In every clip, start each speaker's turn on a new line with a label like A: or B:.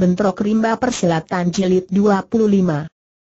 A: Bentrok Rimba Persilatan Jilid 25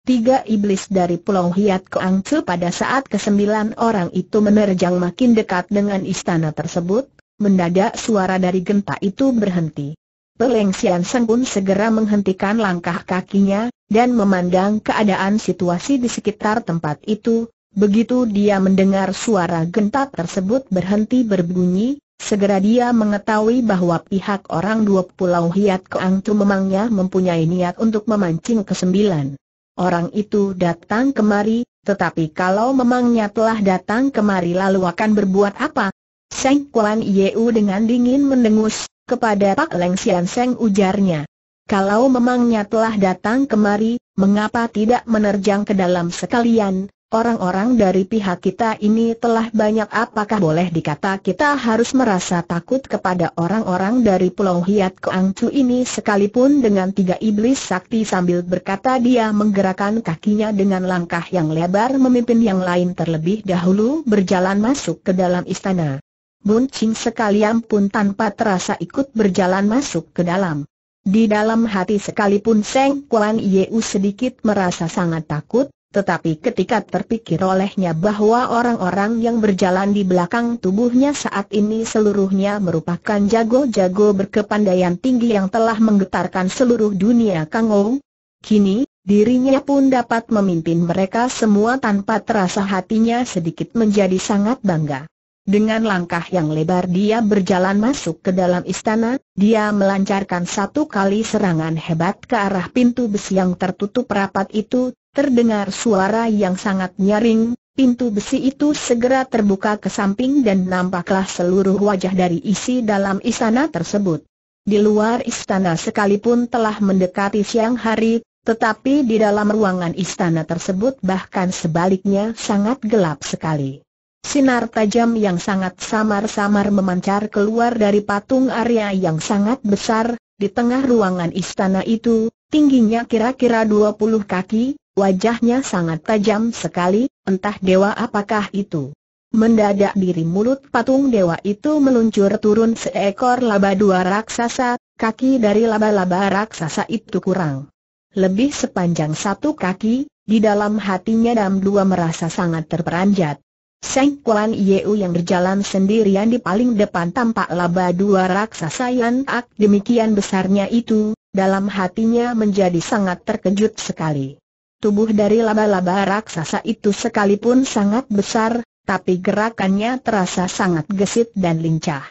A: Tiga iblis dari Pulau Hiat Koang pada saat kesembilan orang itu menerjang makin dekat dengan istana tersebut, mendadak suara dari genta itu berhenti. Peleng Sian Seng pun segera menghentikan langkah kakinya, dan memandang keadaan situasi di sekitar tempat itu, begitu dia mendengar suara genta tersebut berhenti berbunyi, Segera dia mengetahui bahwa pihak orang dua pulau Hiat Keang Tu memangnya mempunyai niat untuk memancing kesembilan. Orang itu datang kemari, tetapi kalau memangnya telah datang kemari lalu akan berbuat apa? Seng Kuan Yeu dengan dingin mendengus, kepada Pak Leng Sian Seng ujarnya. Kalau memangnya telah datang kemari, mengapa tidak menerjang ke dalam sekalian, Orang-orang dari pihak kita ini telah banyak apakah boleh dikata kita harus merasa takut kepada orang-orang dari Pulau Hiat Koang Chu ini sekalipun dengan tiga iblis sakti sambil berkata dia menggerakkan kakinya dengan langkah yang lebar memimpin yang lain terlebih dahulu berjalan masuk ke dalam istana. Bun Ching sekalian pun tanpa terasa ikut berjalan masuk ke dalam. Di dalam hati sekalipun Seng Kuan Yeu sedikit merasa sangat takut, tetapi ketika terpikir olehnya bahwa orang-orang yang berjalan di belakang tubuhnya saat ini seluruhnya merupakan jago-jago berkepandaian tinggi yang telah menggetarkan seluruh dunia Kangou, kini, dirinya pun dapat memimpin mereka semua tanpa terasa hatinya sedikit menjadi sangat bangga. Dengan langkah yang lebar dia berjalan masuk ke dalam istana, dia melancarkan satu kali serangan hebat ke arah pintu besi yang tertutup rapat itu, Terdengar suara yang sangat nyaring, pintu besi itu segera terbuka ke samping dan nampaklah seluruh wajah dari isi dalam istana tersebut. Di luar istana sekalipun telah mendekati siang hari, tetapi di dalam ruangan istana tersebut bahkan sebaliknya sangat gelap sekali. Sinar tajam yang sangat samar-samar memancar keluar dari patung Arya yang sangat besar, di tengah ruangan istana itu, tingginya kira-kira 20 kaki, Wajahnya sangat tajam sekali, entah dewa apakah itu. Mendadak diri mulut patung dewa itu meluncur turun seekor laba dua raksasa, kaki dari laba-laba raksasa itu kurang. Lebih sepanjang satu kaki, di dalam hatinya Dam Dua merasa sangat terperanjat. Seng Kuan Yeu yang berjalan sendirian di paling depan tampak laba dua raksasa yang ak demikian besarnya itu, dalam hatinya menjadi sangat terkejut sekali. Tubuh dari laba-laba raksasa itu sekalipun sangat besar, tapi gerakannya terasa sangat gesit dan lincah.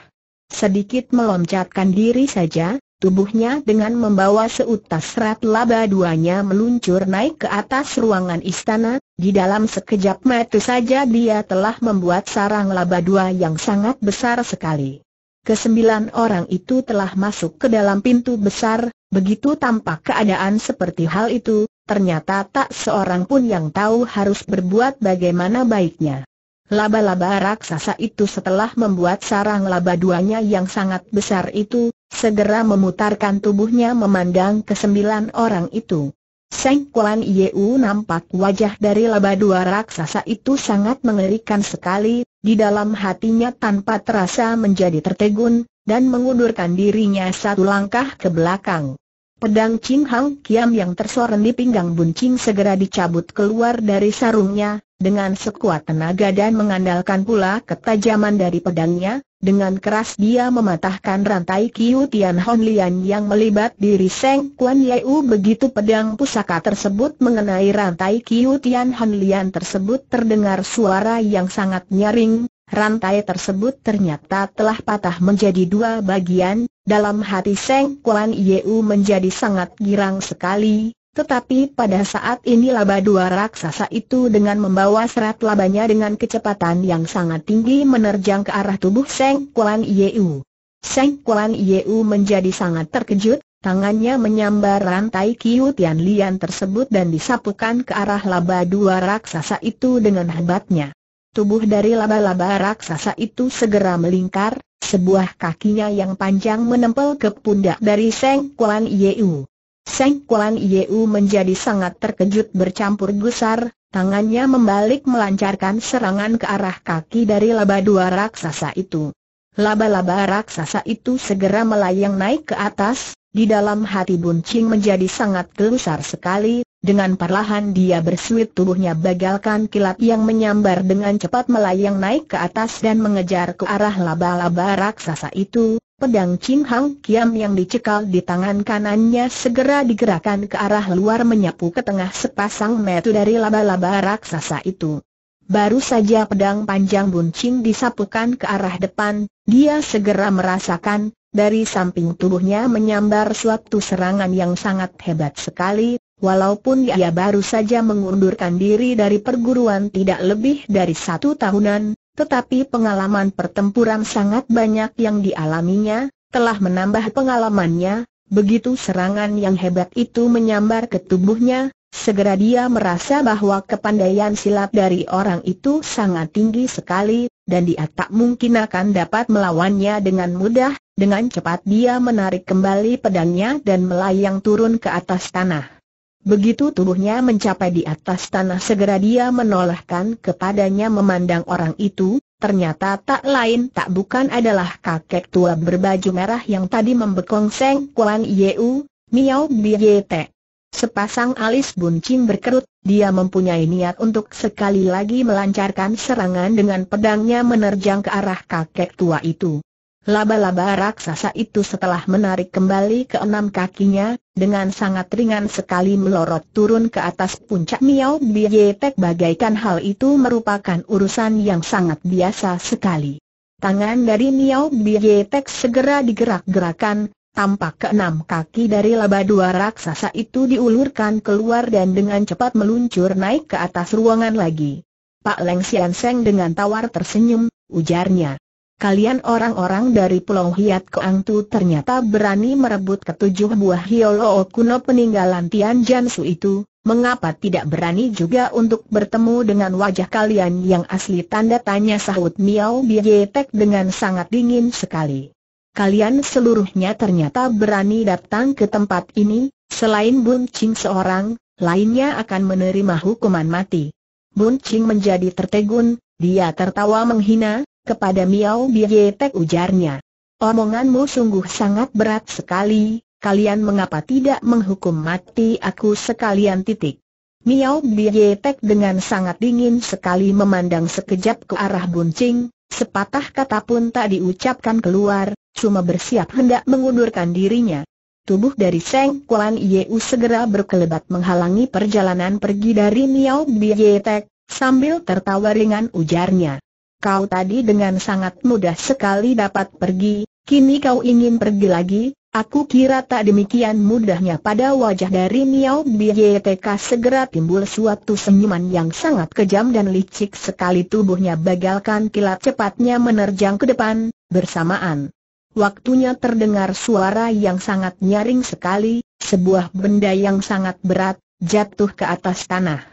A: Sedikit meloncatkan diri saja, tubuhnya dengan membawa seutas serat laba duanya meluncur naik ke atas ruangan istana, di dalam sekejap mata saja dia telah membuat sarang laba dua yang sangat besar sekali. Kesembilan orang itu telah masuk ke dalam pintu besar, begitu tampak keadaan seperti hal itu, ternyata tak seorang pun yang tahu harus berbuat bagaimana baiknya. Laba-laba raksasa itu setelah membuat sarang laba duanya yang sangat besar itu, segera memutarkan tubuhnya memandang ke sembilan orang itu. Seng Kuan Yeu nampak wajah dari laba dua raksasa itu sangat mengerikan sekali, di dalam hatinya tanpa terasa menjadi tertegun, dan mengundurkan dirinya satu langkah ke belakang. Pedang Ching Hang Kiam yang tersorot di pinggang buncing segera dicabut keluar dari sarungnya, dengan sekuat tenaga dan mengandalkan pula ketajaman dari pedangnya, dengan keras dia mematahkan rantai Kiu Tian Hon Lian yang melibat diri Seng Kuan Yeu begitu pedang pusaka tersebut mengenai rantai Kiu Tian Hon Lian tersebut terdengar suara yang sangat nyaring, rantai tersebut ternyata telah patah menjadi dua bagian, dalam hati Seng Kuan Yeu menjadi sangat girang sekali, tetapi pada saat ini laba dua raksasa itu dengan membawa serat labanya dengan kecepatan yang sangat tinggi menerjang ke arah tubuh Seng Kuan Yeu. Seng Kuan Yeu menjadi sangat terkejut, Tangannya menyambar rantai Kiu Tian Lian tersebut dan disapukan ke arah laba dua raksasa itu dengan hebatnya. Tubuh dari laba-laba raksasa itu segera melingkar, sebuah kakinya yang panjang menempel ke pundak dari Seng Kuan Yeu. Seng Kuan Yeu menjadi sangat terkejut bercampur gusar, tangannya membalik melancarkan serangan ke arah kaki dari laba dua raksasa itu. Laba-laba raksasa itu segera melayang naik ke atas, di dalam hati Buncing menjadi sangat gelusar sekali, dengan perlahan dia bersuit tubuhnya bagalkan kilat yang menyambar dengan cepat melayang naik ke atas dan mengejar ke arah laba-laba raksasa itu. Pedang Chin Hang Kiam yang dicekal di tangan kanannya segera digerakkan ke arah luar menyapu ke tengah sepasang metu dari laba-laba raksasa itu. Baru saja pedang panjang buncing disapukan ke arah depan, dia segera merasakan dari samping tubuhnya menyambar suatu serangan yang sangat hebat sekali, Walaupun dia baru saja mengundurkan diri dari perguruan tidak lebih dari satu tahunan, tetapi pengalaman pertempuran sangat banyak yang dialaminya, telah menambah pengalamannya, begitu serangan yang hebat itu menyambar ke tubuhnya, segera dia merasa bahwa kepandaian silat dari orang itu sangat tinggi sekali, dan dia tak mungkin akan dapat melawannya dengan mudah, dengan cepat dia menarik kembali pedangnya dan melayang turun ke atas tanah. Begitu tubuhnya mencapai di atas tanah segera dia menolehkan kepadanya memandang orang itu, ternyata tak lain tak bukan adalah kakek tua berbaju merah yang tadi membekong Seng Kuan Yeu, Miao te Sepasang alis buncin berkerut, dia mempunyai niat untuk sekali lagi melancarkan serangan dengan pedangnya menerjang ke arah kakek tua itu. Laba-laba raksasa itu setelah menarik kembali ke enam kakinya, dengan sangat ringan sekali melorot turun ke atas puncak Miao Bietek bagaikan hal itu merupakan urusan yang sangat biasa sekali. Tangan dari Miao Bietek segera digerak-gerakan, tampak enam kaki dari laba dua raksasa itu diulurkan keluar dan dengan cepat meluncur naik ke atas ruangan lagi. Pak Leng Sian Seng dengan tawar tersenyum, ujarnya kalian orang-orang dari Pulau Hiat Koang Tu ternyata berani merebut ketujuh buah Hiolo kuno peninggalan Tian Jansu itu, mengapa tidak berani juga untuk bertemu dengan wajah kalian yang asli tanda tanya sahut Miao biyetek dengan sangat dingin sekali. Kalian seluruhnya ternyata berani datang ke tempat ini, selain Bun Ching seorang, lainnya akan menerima hukuman mati. Bun Ching menjadi tertegun, dia tertawa menghina, kepada Miao Bietek ujarnya. Omonganmu sungguh sangat berat sekali, kalian mengapa tidak menghukum mati aku sekalian titik. Miao Bietek dengan sangat dingin sekali memandang sekejap ke arah buncing, sepatah kata pun tak diucapkan keluar, cuma bersiap hendak mengundurkan dirinya. Tubuh dari Seng Kuan Yeu segera berkelebat menghalangi perjalanan pergi dari Miao Bietek, sambil tertawa ringan ujarnya kau tadi dengan sangat mudah sekali dapat pergi, kini kau ingin pergi lagi, aku kira tak demikian mudahnya pada wajah dari Miao BYTK segera timbul suatu senyuman yang sangat kejam dan licik sekali tubuhnya bagalkan kilat cepatnya menerjang ke depan, bersamaan. Waktunya terdengar suara yang sangat nyaring sekali, sebuah benda yang sangat berat, jatuh ke atas tanah.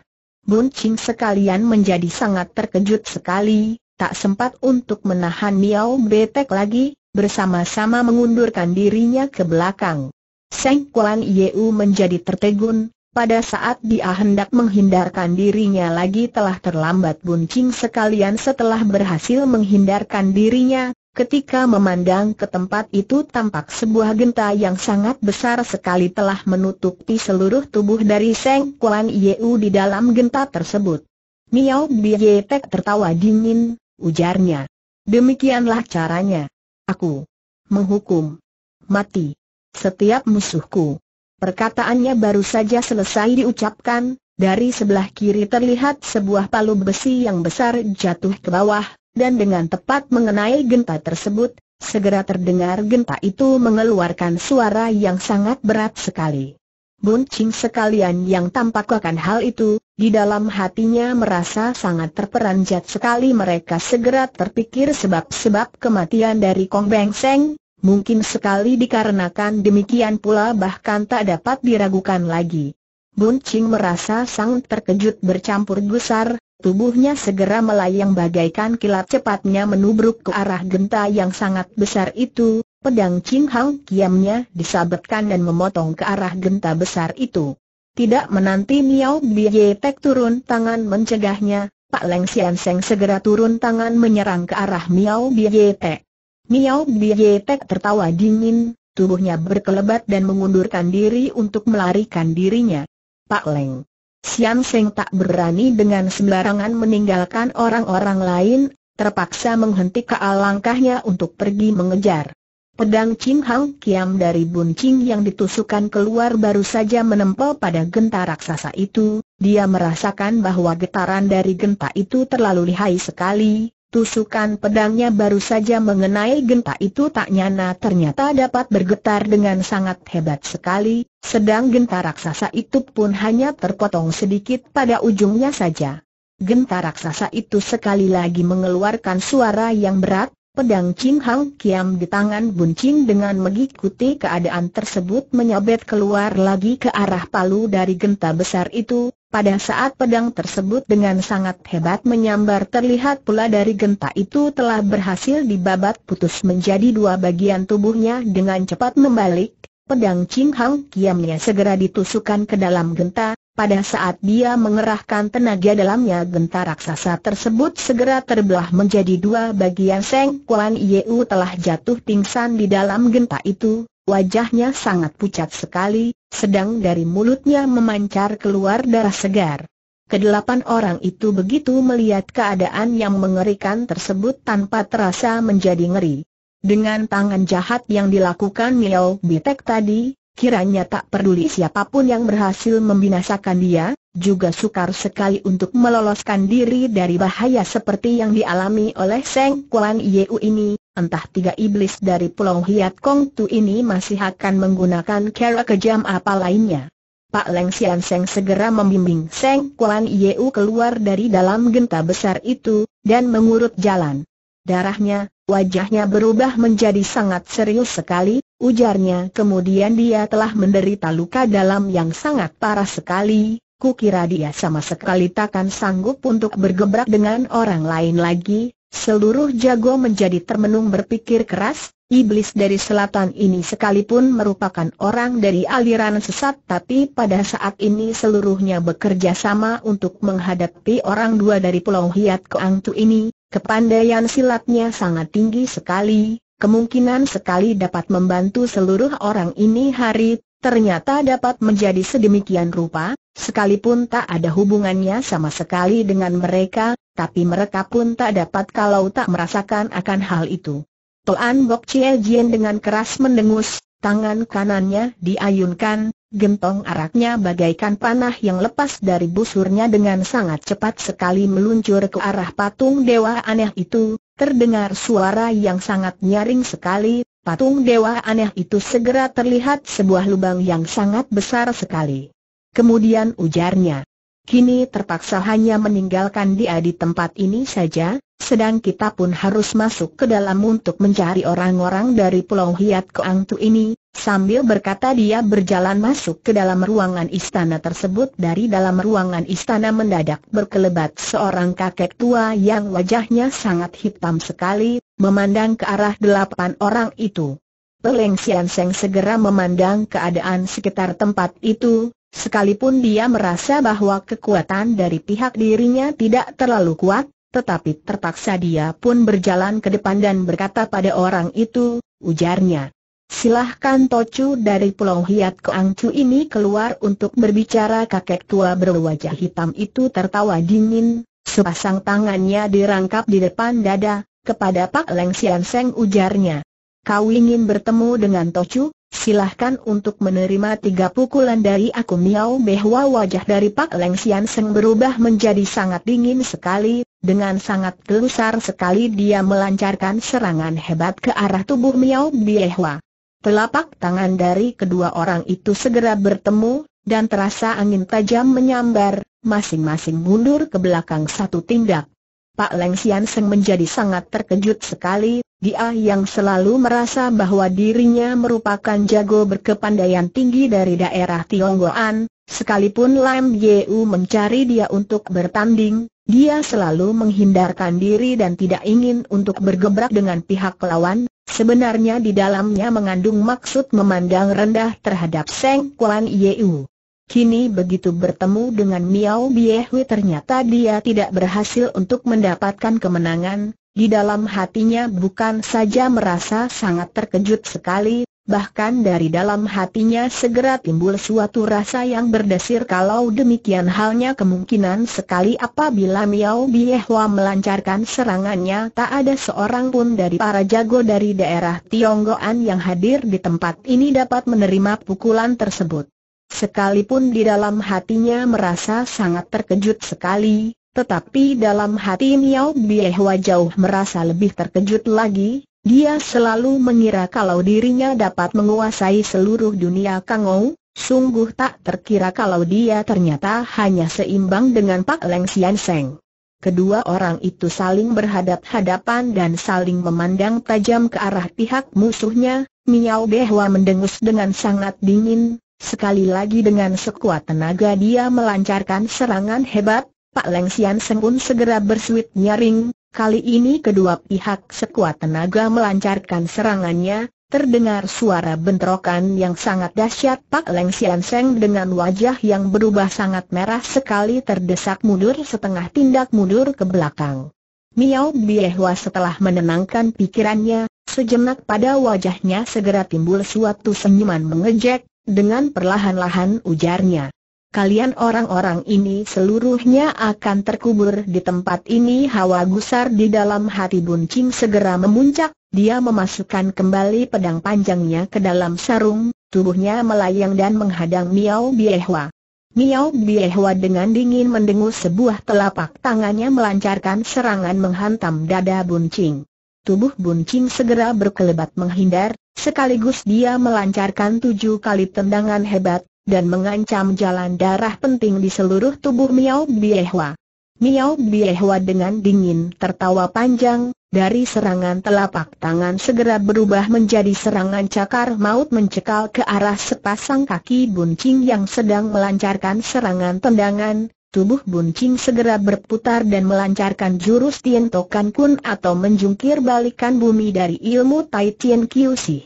A: Buncing sekalian menjadi sangat terkejut sekali, tak sempat untuk menahan Miao Betek lagi, bersama-sama mengundurkan dirinya ke belakang. Seng Kuan Yeu menjadi tertegun, pada saat dia hendak menghindarkan dirinya lagi telah terlambat buncing sekalian setelah berhasil menghindarkan dirinya, ketika memandang ke tempat itu tampak sebuah genta yang sangat besar sekali telah menutupi seluruh tubuh dari Seng Kuan Yeu di dalam genta tersebut. Miao Bietek tertawa dingin, ujarnya. Demikianlah caranya. Aku menghukum mati setiap musuhku. Perkataannya baru saja selesai diucapkan, dari sebelah kiri terlihat sebuah palu besi yang besar jatuh ke bawah, dan dengan tepat mengenai genta tersebut, segera terdengar genta itu mengeluarkan suara yang sangat berat sekali. Bun Ching sekalian yang tampak akan hal itu, di dalam hatinya merasa sangat terperanjat sekali mereka segera terpikir sebab-sebab kematian dari Kong Beng Seng, mungkin sekali dikarenakan demikian pula bahkan tak dapat diragukan lagi. Bun Ching merasa sangat terkejut bercampur gusar, tubuhnya segera melayang bagaikan kilat cepatnya menubruk ke arah genta yang sangat besar itu, Pedang Ching Hao kiamnya disabetkan dan memotong ke arah genta besar itu. Tidak menanti Miao Biye Tek turun tangan mencegahnya, Pak Leng Sian Seng segera turun tangan menyerang ke arah Miao Biye Tek. Miao Biye Tek tertawa dingin, tubuhnya berkelebat dan mengundurkan diri untuk melarikan dirinya. Pak Leng Sian Seng tak berani dengan sembarangan meninggalkan orang-orang lain, terpaksa menghentikan langkahnya untuk pergi mengejar. Pedang Ching Hao Kiam dari buncing yang ditusukkan keluar baru saja menempel pada genta raksasa itu, dia merasakan bahwa getaran dari genta itu terlalu lihai sekali, tusukan pedangnya baru saja mengenai genta itu tak nyana ternyata dapat bergetar dengan sangat hebat sekali, sedang genta raksasa itu pun hanya terpotong sedikit pada ujungnya saja. Genta raksasa itu sekali lagi mengeluarkan suara yang berat, Pedang Ching Hang Kiam di tangan Buncing dengan mengikuti keadaan tersebut menyabet keluar lagi ke arah palu dari genta besar itu, pada saat pedang tersebut dengan sangat hebat menyambar terlihat pula dari genta itu telah berhasil dibabat putus menjadi dua bagian tubuhnya dengan cepat membalik, pedang Ching Hang Kiamnya segera ditusukkan ke dalam genta, pada saat dia mengerahkan tenaga dalamnya genta raksasa tersebut segera terbelah menjadi dua bagian Seng Kuan Yeu telah jatuh pingsan di dalam genta itu, wajahnya sangat pucat sekali, sedang dari mulutnya memancar keluar darah segar. Kedelapan orang itu begitu melihat keadaan yang mengerikan tersebut tanpa terasa menjadi ngeri. Dengan tangan jahat yang dilakukan Miao Bitek tadi, Kiranya tak peduli siapapun yang berhasil membinasakan dia, juga sukar sekali untuk meloloskan diri dari bahaya seperti yang dialami oleh Seng Kuan Yeu ini, entah tiga iblis dari Pulau Hiat Kong Tu ini masih akan menggunakan cara kejam apa lainnya. Pak Leng Sian Seng segera membimbing Seng Kuan Yeu keluar dari dalam genta besar itu, dan mengurut jalan. Darahnya, wajahnya berubah menjadi sangat serius sekali, ujarnya kemudian dia telah menderita luka dalam yang sangat parah sekali, kukira dia sama sekali takkan sanggup untuk bergebrak dengan orang lain lagi, seluruh jago menjadi termenung berpikir keras, Iblis dari selatan ini sekalipun merupakan orang dari aliran sesat tapi pada saat ini seluruhnya bekerja sama untuk menghadapi orang dua dari pulau Hiat Keangtu ini, Kepandaian silatnya sangat tinggi sekali, kemungkinan sekali dapat membantu seluruh orang ini hari, ternyata dapat menjadi sedemikian rupa, sekalipun tak ada hubungannya sama sekali dengan mereka, tapi mereka pun tak dapat kalau tak merasakan akan hal itu. Toan Bok Chie Jien dengan keras mendengus, Tangan kanannya diayunkan, gentong araknya bagaikan panah yang lepas dari busurnya dengan sangat cepat sekali meluncur ke arah patung dewa aneh itu, terdengar suara yang sangat nyaring sekali, patung dewa aneh itu segera terlihat sebuah lubang yang sangat besar sekali. Kemudian ujarnya, Kini terpaksa hanya meninggalkan dia di tempat ini saja, sedang kita pun harus masuk ke dalam untuk mencari orang-orang dari Pulau Hiat Keangtu ini, sambil berkata dia berjalan masuk ke dalam ruangan istana tersebut dari dalam ruangan istana mendadak berkelebat seorang kakek tua yang wajahnya sangat hitam sekali, memandang ke arah delapan orang itu. Peleng Sian Seng segera memandang keadaan sekitar tempat itu, Sekalipun dia merasa bahwa kekuatan dari pihak dirinya tidak terlalu kuat, tetapi terpaksa dia pun berjalan ke depan dan berkata pada orang itu, ujarnya. Silahkan Tocu dari Pulau Hiat ke Angcu ini keluar untuk berbicara kakek tua berwajah hitam itu tertawa dingin, sepasang tangannya dirangkap di depan dada, kepada Pak Leng Sian Seng ujarnya. Kau ingin bertemu dengan Tocu? silahkan untuk menerima tiga pukulan dari aku Miao Behwa wajah dari Pak Leng Sian Seng berubah menjadi sangat dingin sekali, dengan sangat gelusar sekali dia melancarkan serangan hebat ke arah tubuh Miao Behwa. Telapak tangan dari kedua orang itu segera bertemu, dan terasa angin tajam menyambar, masing-masing mundur ke belakang satu tindak. Pak Leng Sian Seng menjadi sangat terkejut sekali, dia yang selalu merasa bahwa dirinya merupakan jago berkepandaian tinggi dari daerah Tionggoan, sekalipun Lam Yeu mencari dia untuk bertanding, dia selalu menghindarkan diri dan tidak ingin untuk bergebrak dengan pihak lawan, sebenarnya di dalamnya mengandung maksud memandang rendah terhadap Seng Kuan Yeu. Kini begitu bertemu dengan Miao Biehui ternyata dia tidak berhasil untuk mendapatkan kemenangan, di dalam hatinya bukan saja merasa sangat terkejut sekali, bahkan dari dalam hatinya segera timbul suatu rasa yang berdesir kalau demikian halnya kemungkinan sekali apabila Miao Biehua melancarkan serangannya tak ada seorang pun dari para jago dari daerah Tionggoan yang hadir di tempat ini dapat menerima pukulan tersebut. Sekalipun di dalam hatinya merasa sangat terkejut sekali, tetapi dalam hati Miao Biehwa jauh merasa lebih terkejut lagi, dia selalu mengira kalau dirinya dapat menguasai seluruh dunia Kangou, sungguh tak terkira kalau dia ternyata hanya seimbang dengan Pak Leng Sian Seng. Kedua orang itu saling berhadap-hadapan dan saling memandang tajam ke arah pihak musuhnya, Miao Behwa mendengus dengan sangat dingin, Sekali lagi dengan sekuat tenaga dia melancarkan serangan hebat, Pak Leng Sian Seng pun segera bersuit nyaring, kali ini kedua pihak sekuat tenaga melancarkan serangannya, terdengar suara bentrokan yang sangat dahsyat Pak Leng Sian Seng dengan wajah yang berubah sangat merah sekali terdesak mundur setengah tindak mundur ke belakang. Miao Biehua setelah menenangkan pikirannya, sejenak pada wajahnya segera timbul suatu senyuman mengejek, dengan perlahan-lahan ujarnya. Kalian orang-orang ini seluruhnya akan terkubur di tempat ini Hawa gusar di dalam hati Bun Ching segera memuncak, dia memasukkan kembali pedang panjangnya ke dalam sarung, tubuhnya melayang dan menghadang Miao Biehwa. Miao Biehwa dengan dingin mendengus sebuah telapak tangannya melancarkan serangan menghantam dada Bun Ching. Tubuh Bun Ching segera berkelebat menghindar, Sekaligus dia melancarkan tujuh kali tendangan hebat, dan mengancam jalan darah penting di seluruh tubuh Miao Biehwa. Miao Biehwa dengan dingin tertawa panjang, dari serangan telapak tangan segera berubah menjadi serangan cakar maut mencekal ke arah sepasang kaki buncing yang sedang melancarkan serangan tendangan, Tubuh Bun segera berputar dan melancarkan jurus Tian Tokan Kun atau menjungkir balikan bumi dari ilmu Tai Tian Kiu Si.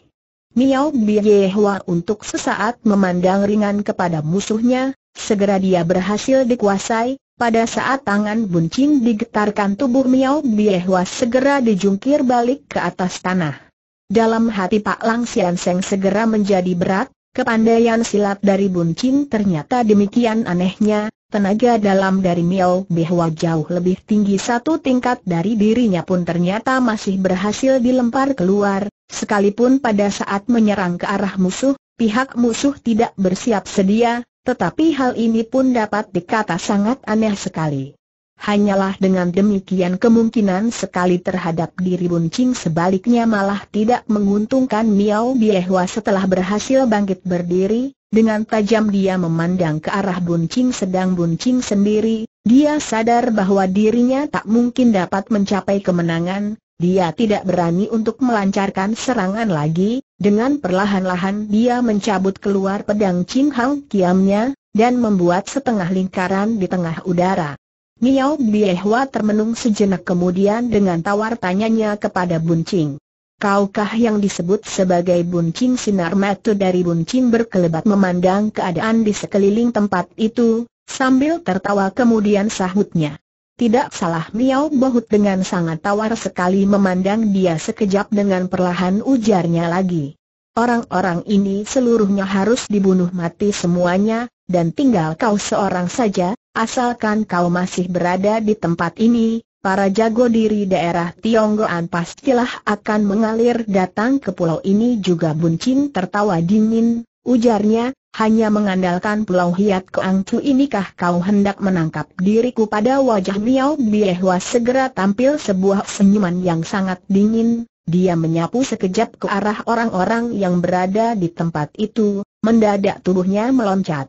A: Miao Bie Hua untuk sesaat memandang ringan kepada musuhnya, segera dia berhasil dikuasai, pada saat tangan Bun digetarkan tubuh Miao Bie Hua segera dijungkir balik ke atas tanah. Dalam hati Pak Lang Sian Seng segera menjadi berat, kepandaian silat dari Bun ternyata demikian anehnya, Tenaga dalam dari Miao Bihwa jauh lebih tinggi satu tingkat dari dirinya pun ternyata masih berhasil dilempar keluar, sekalipun pada saat menyerang ke arah musuh, pihak musuh tidak bersiap sedia, tetapi hal ini pun dapat dikata sangat aneh sekali. Hanyalah dengan demikian kemungkinan sekali terhadap diri Buncing sebaliknya malah tidak menguntungkan Miao Bihwa setelah berhasil bangkit berdiri, dengan tajam dia memandang ke arah Buncing sedang Buncing sendiri, dia sadar bahwa dirinya tak mungkin dapat mencapai kemenangan, dia tidak berani untuk melancarkan serangan lagi, dengan perlahan-lahan dia mencabut keluar pedang Ching Hang Kiamnya, dan membuat setengah lingkaran di tengah udara. Miao Biehwa termenung sejenak kemudian dengan tawar tanyanya kepada Buncing. Kaukah yang disebut sebagai buncing sinar mata dari buncing berkelebat memandang keadaan di sekeliling tempat itu, sambil tertawa kemudian sahutnya. Tidak salah Miao bahut dengan sangat tawar sekali memandang dia sekejap dengan perlahan ujarnya lagi. Orang-orang ini seluruhnya harus dibunuh mati semuanya, dan tinggal kau seorang saja, asalkan kau masih berada di tempat ini, para jago diri daerah Tionggoan pastilah akan mengalir datang ke pulau ini juga Buncin tertawa dingin, ujarnya, hanya mengandalkan pulau Hiat Keangcu Chu inikah kau hendak menangkap diriku pada wajah Miao Biehwa segera tampil sebuah senyuman yang sangat dingin, dia menyapu sekejap ke arah orang-orang yang berada di tempat itu, mendadak tubuhnya meloncat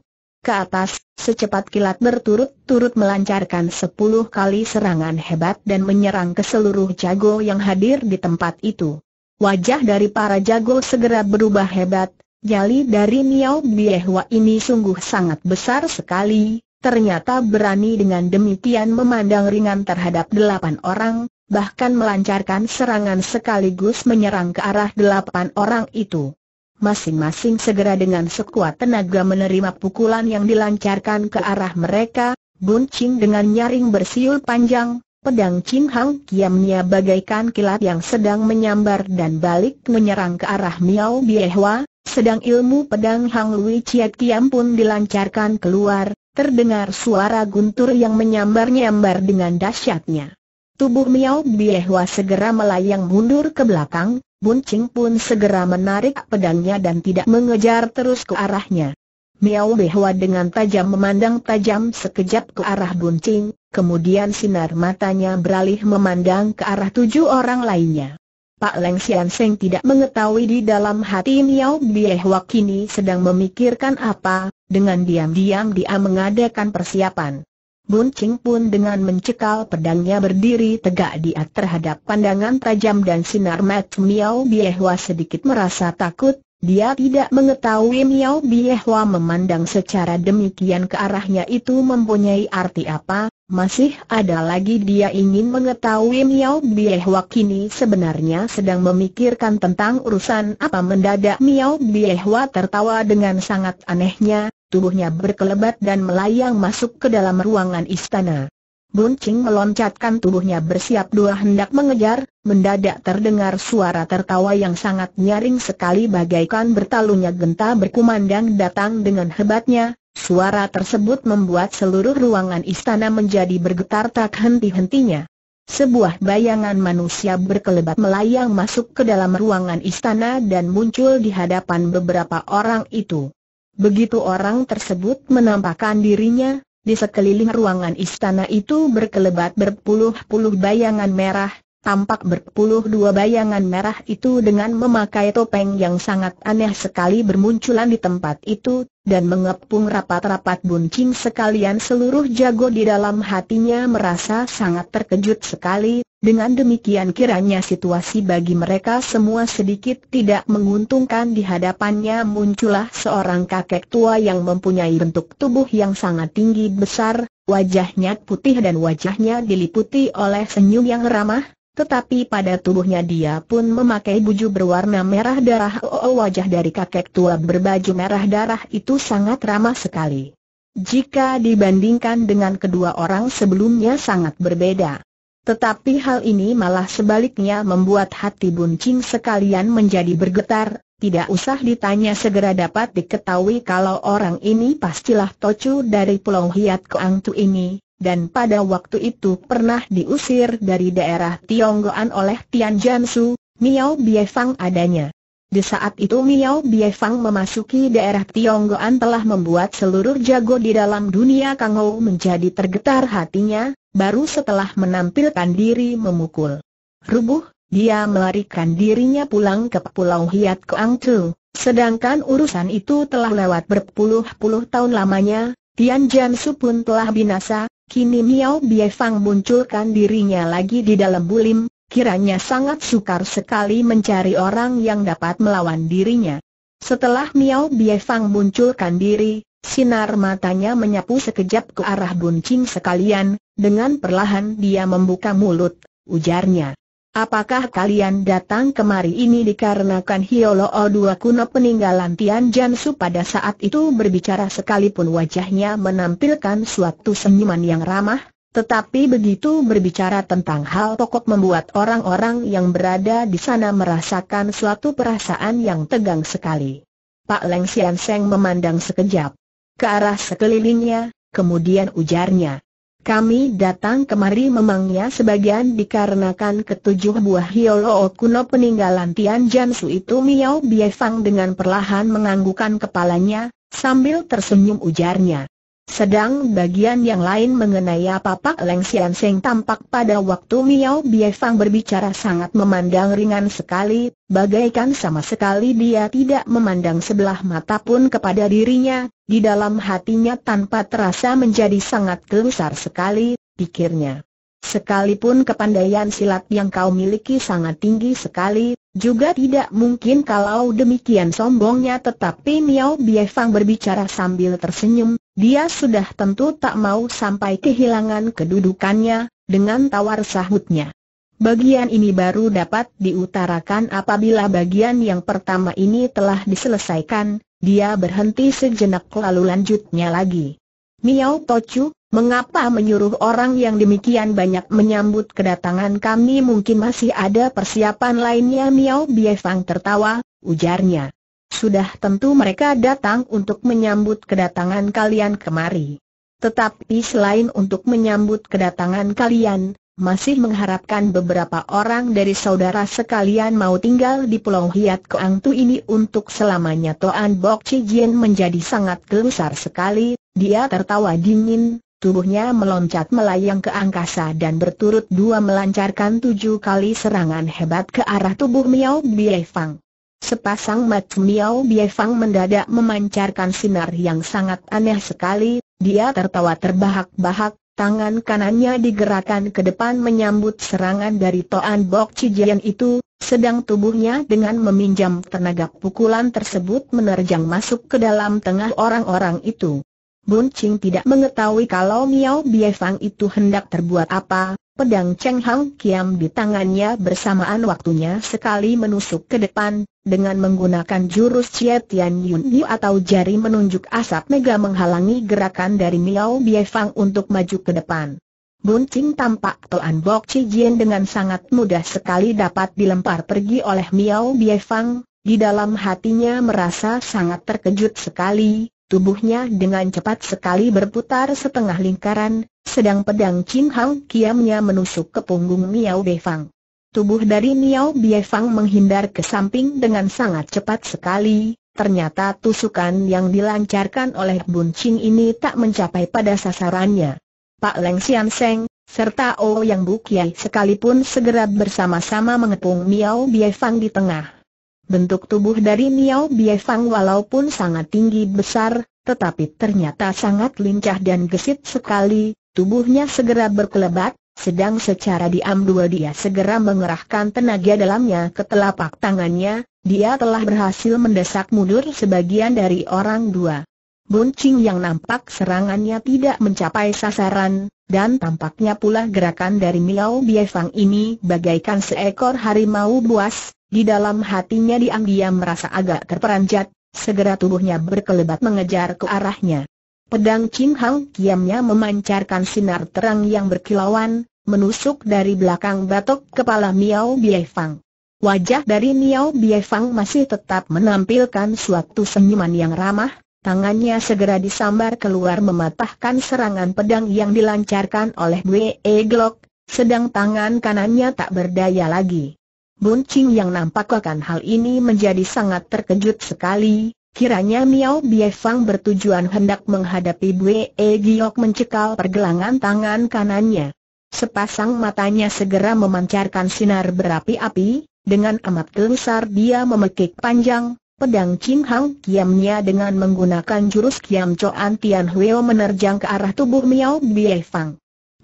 A: ke atas, secepat kilat berturut-turut melancarkan sepuluh kali serangan hebat dan menyerang ke seluruh jago yang hadir di tempat itu. Wajah dari para jago segera berubah hebat, jali dari Niao Biehwa ini sungguh sangat besar sekali, ternyata berani dengan demikian memandang ringan terhadap delapan orang, bahkan melancarkan serangan sekaligus menyerang ke arah delapan orang itu masing-masing segera dengan sekuat tenaga menerima pukulan yang dilancarkan ke arah mereka, buncing dengan nyaring bersiul panjang, pedang Ching Hang kiamnya bagaikan kilat yang sedang menyambar dan balik menyerang ke arah Miao Biehwa, sedang ilmu pedang Hang Lui Chiat Kiam pun dilancarkan keluar, terdengar suara guntur yang menyambar-nyambar dengan dahsyatnya. Tubuh Miao Biehwa segera melayang mundur ke belakang, Buncing pun segera menarik pedangnya dan tidak mengejar terus ke arahnya. Miao Behua dengan tajam memandang tajam sekejap ke arah Buncing, kemudian sinar matanya beralih memandang ke arah tujuh orang lainnya. Pak Leng Sian Seng tidak mengetahui di dalam hati Miao Behua kini sedang memikirkan apa, dengan diam-diam dia mengadakan persiapan. Bun Ching pun dengan mencekal pedangnya berdiri tegak dia terhadap pandangan tajam dan sinar mat Miao Biehua sedikit merasa takut, dia tidak mengetahui Miao Biehua memandang secara demikian ke arahnya itu mempunyai arti apa, masih ada lagi dia ingin mengetahui Miao Biehua kini sebenarnya sedang memikirkan tentang urusan apa mendadak Miao Biehua tertawa dengan sangat anehnya, tubuhnya berkelebat dan melayang masuk ke dalam ruangan istana. Buncing meloncatkan tubuhnya bersiap dua hendak mengejar, mendadak terdengar suara tertawa yang sangat nyaring sekali bagaikan bertalunya genta berkumandang datang dengan hebatnya, suara tersebut membuat seluruh ruangan istana menjadi bergetar tak henti-hentinya. Sebuah bayangan manusia berkelebat melayang masuk ke dalam ruangan istana dan muncul di hadapan beberapa orang itu. Begitu orang tersebut menampakkan dirinya, di sekeliling ruangan istana itu berkelebat berpuluh-puluh bayangan merah, tampak berpuluh dua bayangan merah itu dengan memakai topeng yang sangat aneh sekali bermunculan di tempat itu, dan mengepung rapat-rapat buncing sekalian seluruh jago di dalam hatinya merasa sangat terkejut sekali, dengan demikian kiranya situasi bagi mereka semua sedikit tidak menguntungkan di hadapannya muncullah seorang kakek tua yang mempunyai bentuk tubuh yang sangat tinggi besar, wajahnya putih dan wajahnya diliputi oleh senyum yang ramah, tetapi pada tubuhnya dia pun memakai baju berwarna merah darah oh, oh, wajah dari kakek tua berbaju merah darah itu sangat ramah sekali. Jika dibandingkan dengan kedua orang sebelumnya sangat berbeda. Tetapi hal ini malah sebaliknya membuat hati buncing sekalian menjadi bergetar, tidak usah ditanya segera dapat diketahui kalau orang ini pastilah Tocu dari Pulau Hiat Keangtu ini, dan pada waktu itu pernah diusir dari daerah Tionggoan oleh Tian Jansu, Miao Biefang adanya. Di saat itu Miao Biefang memasuki daerah Tionggoan telah membuat seluruh jago di dalam dunia Kangou menjadi tergetar hatinya, baru setelah menampilkan diri memukul. Rubuh, dia melarikan dirinya pulang ke Pulau Hiat Koang Tu, sedangkan urusan itu telah lewat berpuluh-puluh tahun lamanya, Tian Jansu pun telah binasa, Kini Miao Biefang munculkan dirinya lagi di dalam bulim, kiranya sangat sukar sekali mencari orang yang dapat melawan dirinya. Setelah Miao Biefang munculkan diri, sinar matanya menyapu sekejap ke arah Bun Ching sekalian, dengan perlahan dia membuka mulut, ujarnya. Apakah kalian datang kemari ini dikarenakan Hiolo dua kuno peninggalan Tian Su pada saat itu berbicara sekalipun wajahnya menampilkan suatu senyuman yang ramah, tetapi begitu berbicara tentang hal pokok membuat orang-orang yang berada di sana merasakan suatu perasaan yang tegang sekali. Pak Leng Sian Seng memandang sekejap ke arah sekelilingnya, kemudian ujarnya, kami datang kemari memangnya sebagian dikarenakan ketujuh buah hiolo kuno peninggalan Tian Jansu itu Miao Biefang dengan perlahan menganggukan kepalanya, sambil tersenyum ujarnya. Sedang bagian yang lain mengenai apa Pak Leng Sian Seng tampak pada waktu Miao Bie Fang berbicara sangat memandang ringan sekali, bagaikan sama sekali dia tidak memandang sebelah mata pun kepada dirinya, di dalam hatinya tanpa terasa menjadi sangat gelusar sekali, pikirnya. Sekalipun kepandaian silat yang kau miliki sangat tinggi sekali, juga tidak mungkin kalau demikian sombongnya tetapi Miao Bie Fang berbicara sambil tersenyum, dia sudah tentu tak mau sampai kehilangan kedudukannya, dengan tawar sahutnya. Bagian ini baru dapat diutarakan apabila bagian yang pertama ini telah diselesaikan, dia berhenti sejenak lalu lanjutnya lagi. Miao Tochu, mengapa menyuruh orang yang demikian banyak menyambut kedatangan kami mungkin masih ada persiapan lainnya Miao Biefang tertawa, ujarnya sudah tentu mereka datang untuk menyambut kedatangan kalian kemari. Tetapi selain untuk menyambut kedatangan kalian, masih mengharapkan beberapa orang dari saudara sekalian mau tinggal di Pulau Hiat Keangtu ini untuk selamanya Toan Bok Cijian menjadi sangat gelusar sekali, dia tertawa dingin, tubuhnya meloncat melayang ke angkasa dan berturut dua melancarkan tujuh kali serangan hebat ke arah tubuh Miao Biefang. Sepasang mata Miao Biefang mendadak memancarkan sinar yang sangat aneh sekali, dia tertawa terbahak-bahak, tangan kanannya digerakkan ke depan menyambut serangan dari Toan Bok Cijian itu, sedang tubuhnya dengan meminjam tenaga pukulan tersebut menerjang masuk ke dalam tengah orang-orang itu. Bun Ching tidak mengetahui kalau Miao Biefang itu hendak terbuat apa, Pedang Cheng Hang Kiam di tangannya bersamaan waktunya sekali menusuk ke depan, dengan menggunakan jurus Chia Tian Yun Yu atau jari menunjuk asap mega menghalangi gerakan dari Miao Bie Fang untuk maju ke depan. Bunting tampak tuan Bok Chi Jien dengan sangat mudah sekali dapat dilempar pergi oleh Miao Bie Fang, di dalam hatinya merasa sangat terkejut sekali, tubuhnya dengan cepat sekali berputar setengah lingkaran, sedang pedang Chin Hang Kiamnya menusuk ke punggung Miao Befang. Tubuh dari Miao Fang menghindar ke samping dengan sangat cepat sekali, ternyata tusukan yang dilancarkan oleh Bun Ching ini tak mencapai pada sasarannya. Pak Leng Sian Seng, serta O oh Yang Bukiai sekalipun segera bersama-sama mengepung Miao Biefang di tengah. Bentuk tubuh dari Miao Biefang walaupun sangat tinggi besar, tetapi ternyata sangat lincah dan gesit sekali, Tubuhnya segera berkelebat, sedang secara diam dua dia segera mengerahkan tenaga dalamnya ke telapak tangannya, dia telah berhasil mendesak mundur sebagian dari orang dua. Buncing yang nampak serangannya tidak mencapai sasaran, dan tampaknya pula gerakan dari Miao Biefang ini bagaikan seekor harimau buas, di dalam hatinya diam-diam merasa agak terperanjat, segera tubuhnya berkelebat mengejar ke arahnya. Pedang Ching Hang Kiamnya memancarkan sinar terang yang berkilauan, menusuk dari belakang batok kepala Miao Biefang. Wajah dari Miao Biefang masih tetap menampilkan suatu senyuman yang ramah, tangannya segera disambar keluar mematahkan serangan pedang yang dilancarkan oleh Wei e Glock, sedang tangan kanannya tak berdaya lagi. Buncing yang nampakkan hal ini menjadi sangat terkejut sekali, Kiranya Miao Biefang bertujuan hendak menghadapi Bue e Giok mencekal pergelangan tangan kanannya. Sepasang matanya segera memancarkan sinar berapi-api, dengan amat gelisar dia memekik panjang, pedang Ching Hang Kiamnya dengan menggunakan jurus Kiam Choan Tian Huo menerjang ke arah tubuh Miao Biefang.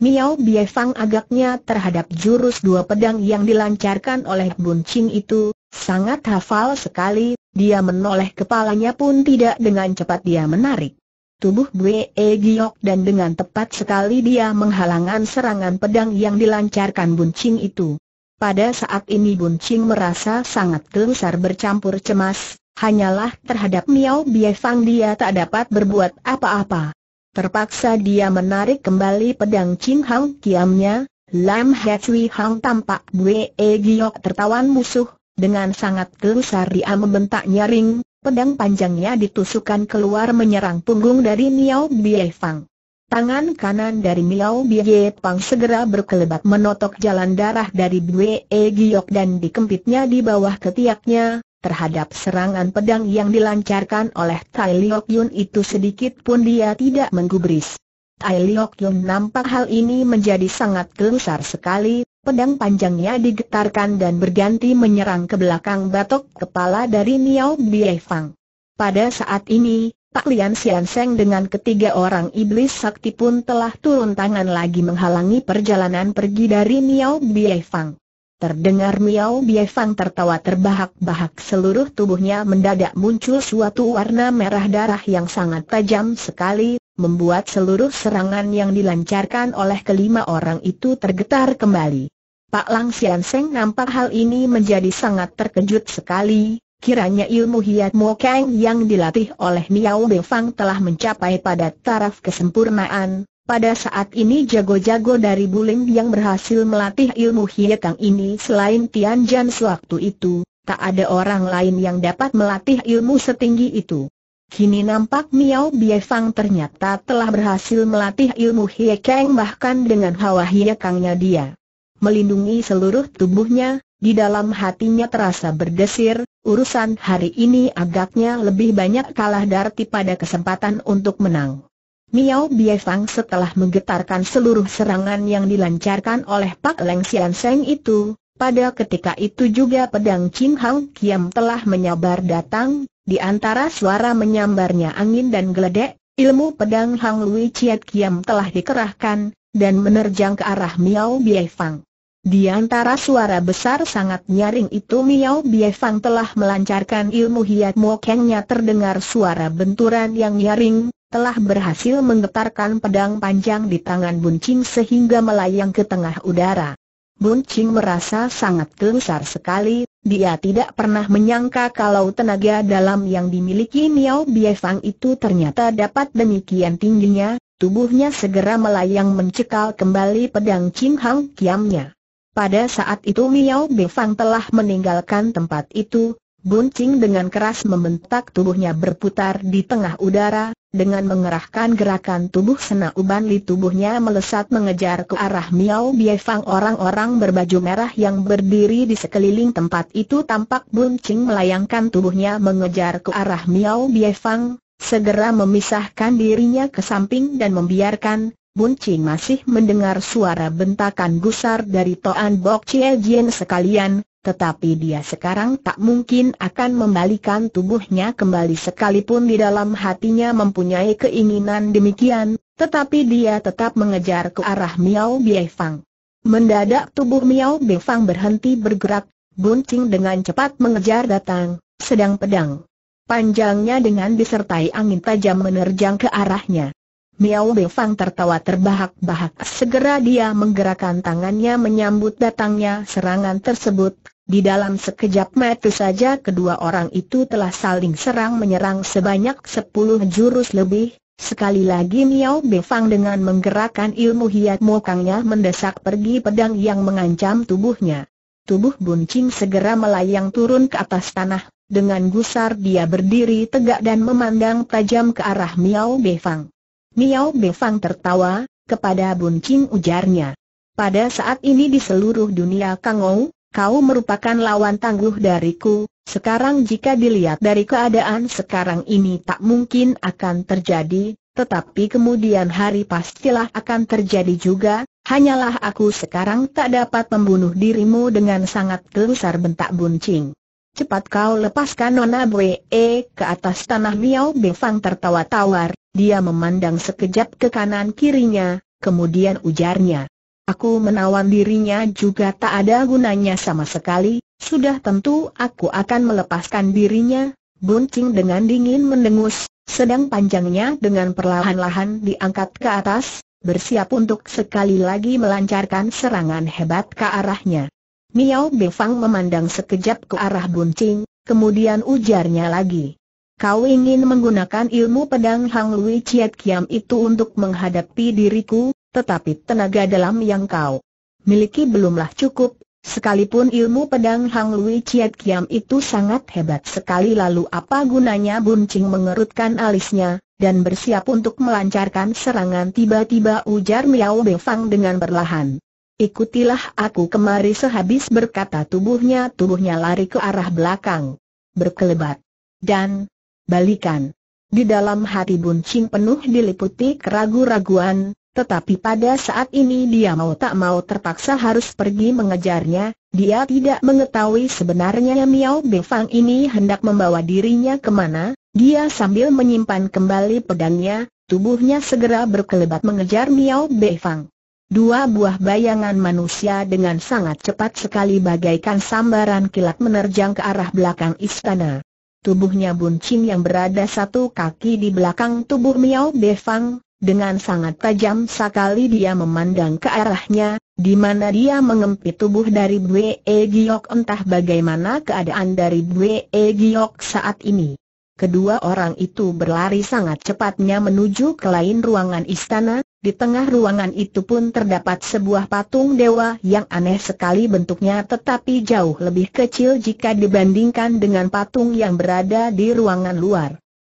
A: Miao Biefang agaknya terhadap jurus dua pedang yang dilancarkan oleh Bun Ching itu, Sangat hafal sekali, dia menoleh kepalanya pun tidak dengan cepat dia menarik tubuh Bwe e Giok dan dengan tepat sekali dia menghalangan serangan pedang yang dilancarkan Buncing itu. Pada saat ini Buncing merasa sangat gelisar bercampur cemas, hanyalah terhadap Miao Fang dia tak dapat berbuat apa-apa. Terpaksa dia menarik kembali pedang Ching Hang Kiamnya, Lam He Hang tampak Bwe e Giok tertawan musuh, dengan sangat gelusar dia membentak nyaring, pedang panjangnya ditusukkan keluar menyerang punggung dari Miao Bie Fang. Tangan kanan dari Miao Bie Fang segera berkelebat menotok jalan darah dari Bue e Giok dan dikempitnya di bawah ketiaknya, terhadap serangan pedang yang dilancarkan oleh Tai Liok Yun itu sedikit pun dia tidak menggubris. Tai Liok Yun nampak hal ini menjadi sangat gelusar sekali, Pedang panjangnya digetarkan dan berganti menyerang ke belakang batok kepala dari Niao Biefang. Pada saat ini, Pak Lian Sian Seng dengan ketiga orang iblis sakti pun telah turun tangan lagi menghalangi perjalanan pergi dari Miao Biefang. Terdengar Miao Biefang tertawa terbahak-bahak seluruh tubuhnya mendadak muncul suatu warna merah darah yang sangat tajam sekali membuat seluruh serangan yang dilancarkan oleh kelima orang itu tergetar kembali. Pak Lang Sian Seng nampak hal ini menjadi sangat terkejut sekali, kiranya ilmu Hiat Mo Kang yang dilatih oleh Niao Befang telah mencapai pada taraf kesempurnaan. Pada saat ini jago-jago dari Bulim yang berhasil melatih ilmu Hiat ini selain Tian Jan sewaktu itu, tak ada orang lain yang dapat melatih ilmu setinggi itu. Kini nampak Miao Biefang ternyata telah berhasil melatih ilmu Hie Kang bahkan dengan hawa Hie Kangnya dia. Melindungi seluruh tubuhnya, di dalam hatinya terasa berdesir, urusan hari ini agaknya lebih banyak kalah darti pada kesempatan untuk menang. Miao Biefang setelah menggetarkan seluruh serangan yang dilancarkan oleh Pak Leng Sian Seng itu, pada ketika itu juga pedang Ching Hang Kiam telah menyabar datang, di antara suara menyambarnya angin dan geledek, ilmu pedang Hang Lui Chiat Kiam telah dikerahkan, dan menerjang ke arah Miao Fang. Di antara suara besar sangat nyaring itu Miao Fang telah melancarkan ilmu hiat mokengnya terdengar suara benturan yang nyaring, telah berhasil menggetarkan pedang panjang di tangan Buncing sehingga melayang ke tengah udara. Buncing merasa sangat gelisar sekali, dia tidak pernah menyangka kalau tenaga dalam yang dimiliki Niao Biefang itu ternyata dapat demikian tingginya, tubuhnya segera melayang mencekal kembali pedang Chin Hang Kiamnya. Pada saat itu Miao Biefang telah meninggalkan tempat itu, Buncing dengan keras membentak tubuhnya berputar di tengah udara, dengan mengerahkan gerakan tubuh Sena Uban Li tubuhnya melesat mengejar ke arah Miao Biefang orang-orang berbaju merah yang berdiri di sekeliling tempat itu tampak Buncing melayangkan tubuhnya mengejar ke arah Miao Biefang, segera memisahkan dirinya ke samping dan membiarkan Buncing masih mendengar suara bentakan gusar dari Toan Bok Chie Jien sekalian, tetapi dia sekarang tak mungkin akan membalikan tubuhnya kembali sekalipun di dalam hatinya mempunyai keinginan demikian, tetapi dia tetap mengejar ke arah Miao Biefang. Mendadak tubuh Miao Biefang berhenti bergerak, buncing dengan cepat mengejar datang, sedang pedang. Panjangnya dengan disertai angin tajam menerjang ke arahnya. Miao Befang tertawa terbahak-bahak. Segera dia menggerakkan tangannya menyambut datangnya serangan tersebut, di dalam sekejap mata saja kedua orang itu telah saling serang-menyerang sebanyak sepuluh jurus lebih, sekali lagi Miao Befang dengan menggerakkan ilmu hiat mokangnya mendesak pergi pedang yang mengancam tubuhnya. Tubuh Buncing segera melayang turun ke atas tanah, dengan gusar dia berdiri tegak dan memandang tajam ke arah Miao Befang. Miao Befang tertawa, kepada Buncing ujarnya. Pada saat ini di seluruh dunia Kangou, kau merupakan lawan tangguh dariku, sekarang jika dilihat dari keadaan sekarang ini tak mungkin akan terjadi, tetapi kemudian hari pastilah akan terjadi juga, hanyalah aku sekarang tak dapat membunuh dirimu dengan sangat gelisar bentak buncing. Cepat kau lepaskan Nona Bwe e ke atas tanah Miao Befang tertawa tawar, dia memandang sekejap ke kanan kirinya, kemudian ujarnya. Aku menawan dirinya juga tak ada gunanya sama sekali, sudah tentu aku akan melepaskan dirinya, Buncing dengan dingin mendengus, sedang panjangnya dengan perlahan-lahan diangkat ke atas, bersiap untuk sekali lagi melancarkan serangan hebat ke arahnya. Miao Befang memandang sekejap ke arah Buncing, kemudian ujarnya lagi. Kau ingin menggunakan ilmu pedang Hang Lui Chiat Kiam itu untuk menghadapi diriku, tetapi tenaga dalam yang kau miliki belumlah cukup, sekalipun ilmu pedang Hang Lui Chiat Kiam itu sangat hebat sekali lalu apa gunanya Buncing mengerutkan alisnya, dan bersiap untuk melancarkan serangan tiba-tiba ujar Miao Fang dengan perlahan. Ikutilah aku kemari sehabis berkata tubuhnya tubuhnya lari ke arah belakang. Berkelebat. Dan balikan. Di dalam hati Buncing penuh diliputi keragu-raguan, tetapi pada saat ini dia mau tak mau terpaksa harus pergi mengejarnya, dia tidak mengetahui sebenarnya Miao Befang ini hendak membawa dirinya kemana, dia sambil menyimpan kembali pedangnya, tubuhnya segera berkelebat mengejar Miao Befang. Dua buah bayangan manusia dengan sangat cepat sekali bagaikan sambaran kilat menerjang ke arah belakang istana. Tubuhnya buncing yang berada satu kaki di belakang tubuh Miao Befang, dengan sangat tajam sekali dia memandang ke arahnya, di mana dia mengempit tubuh dari Bwe e Giok entah bagaimana keadaan dari Bwe e Giok saat ini. Kedua orang itu berlari sangat cepatnya menuju ke lain ruangan istana, di tengah ruangan itu pun terdapat sebuah patung dewa yang aneh sekali bentuknya tetapi jauh lebih kecil jika dibandingkan dengan patung yang berada di ruangan luar.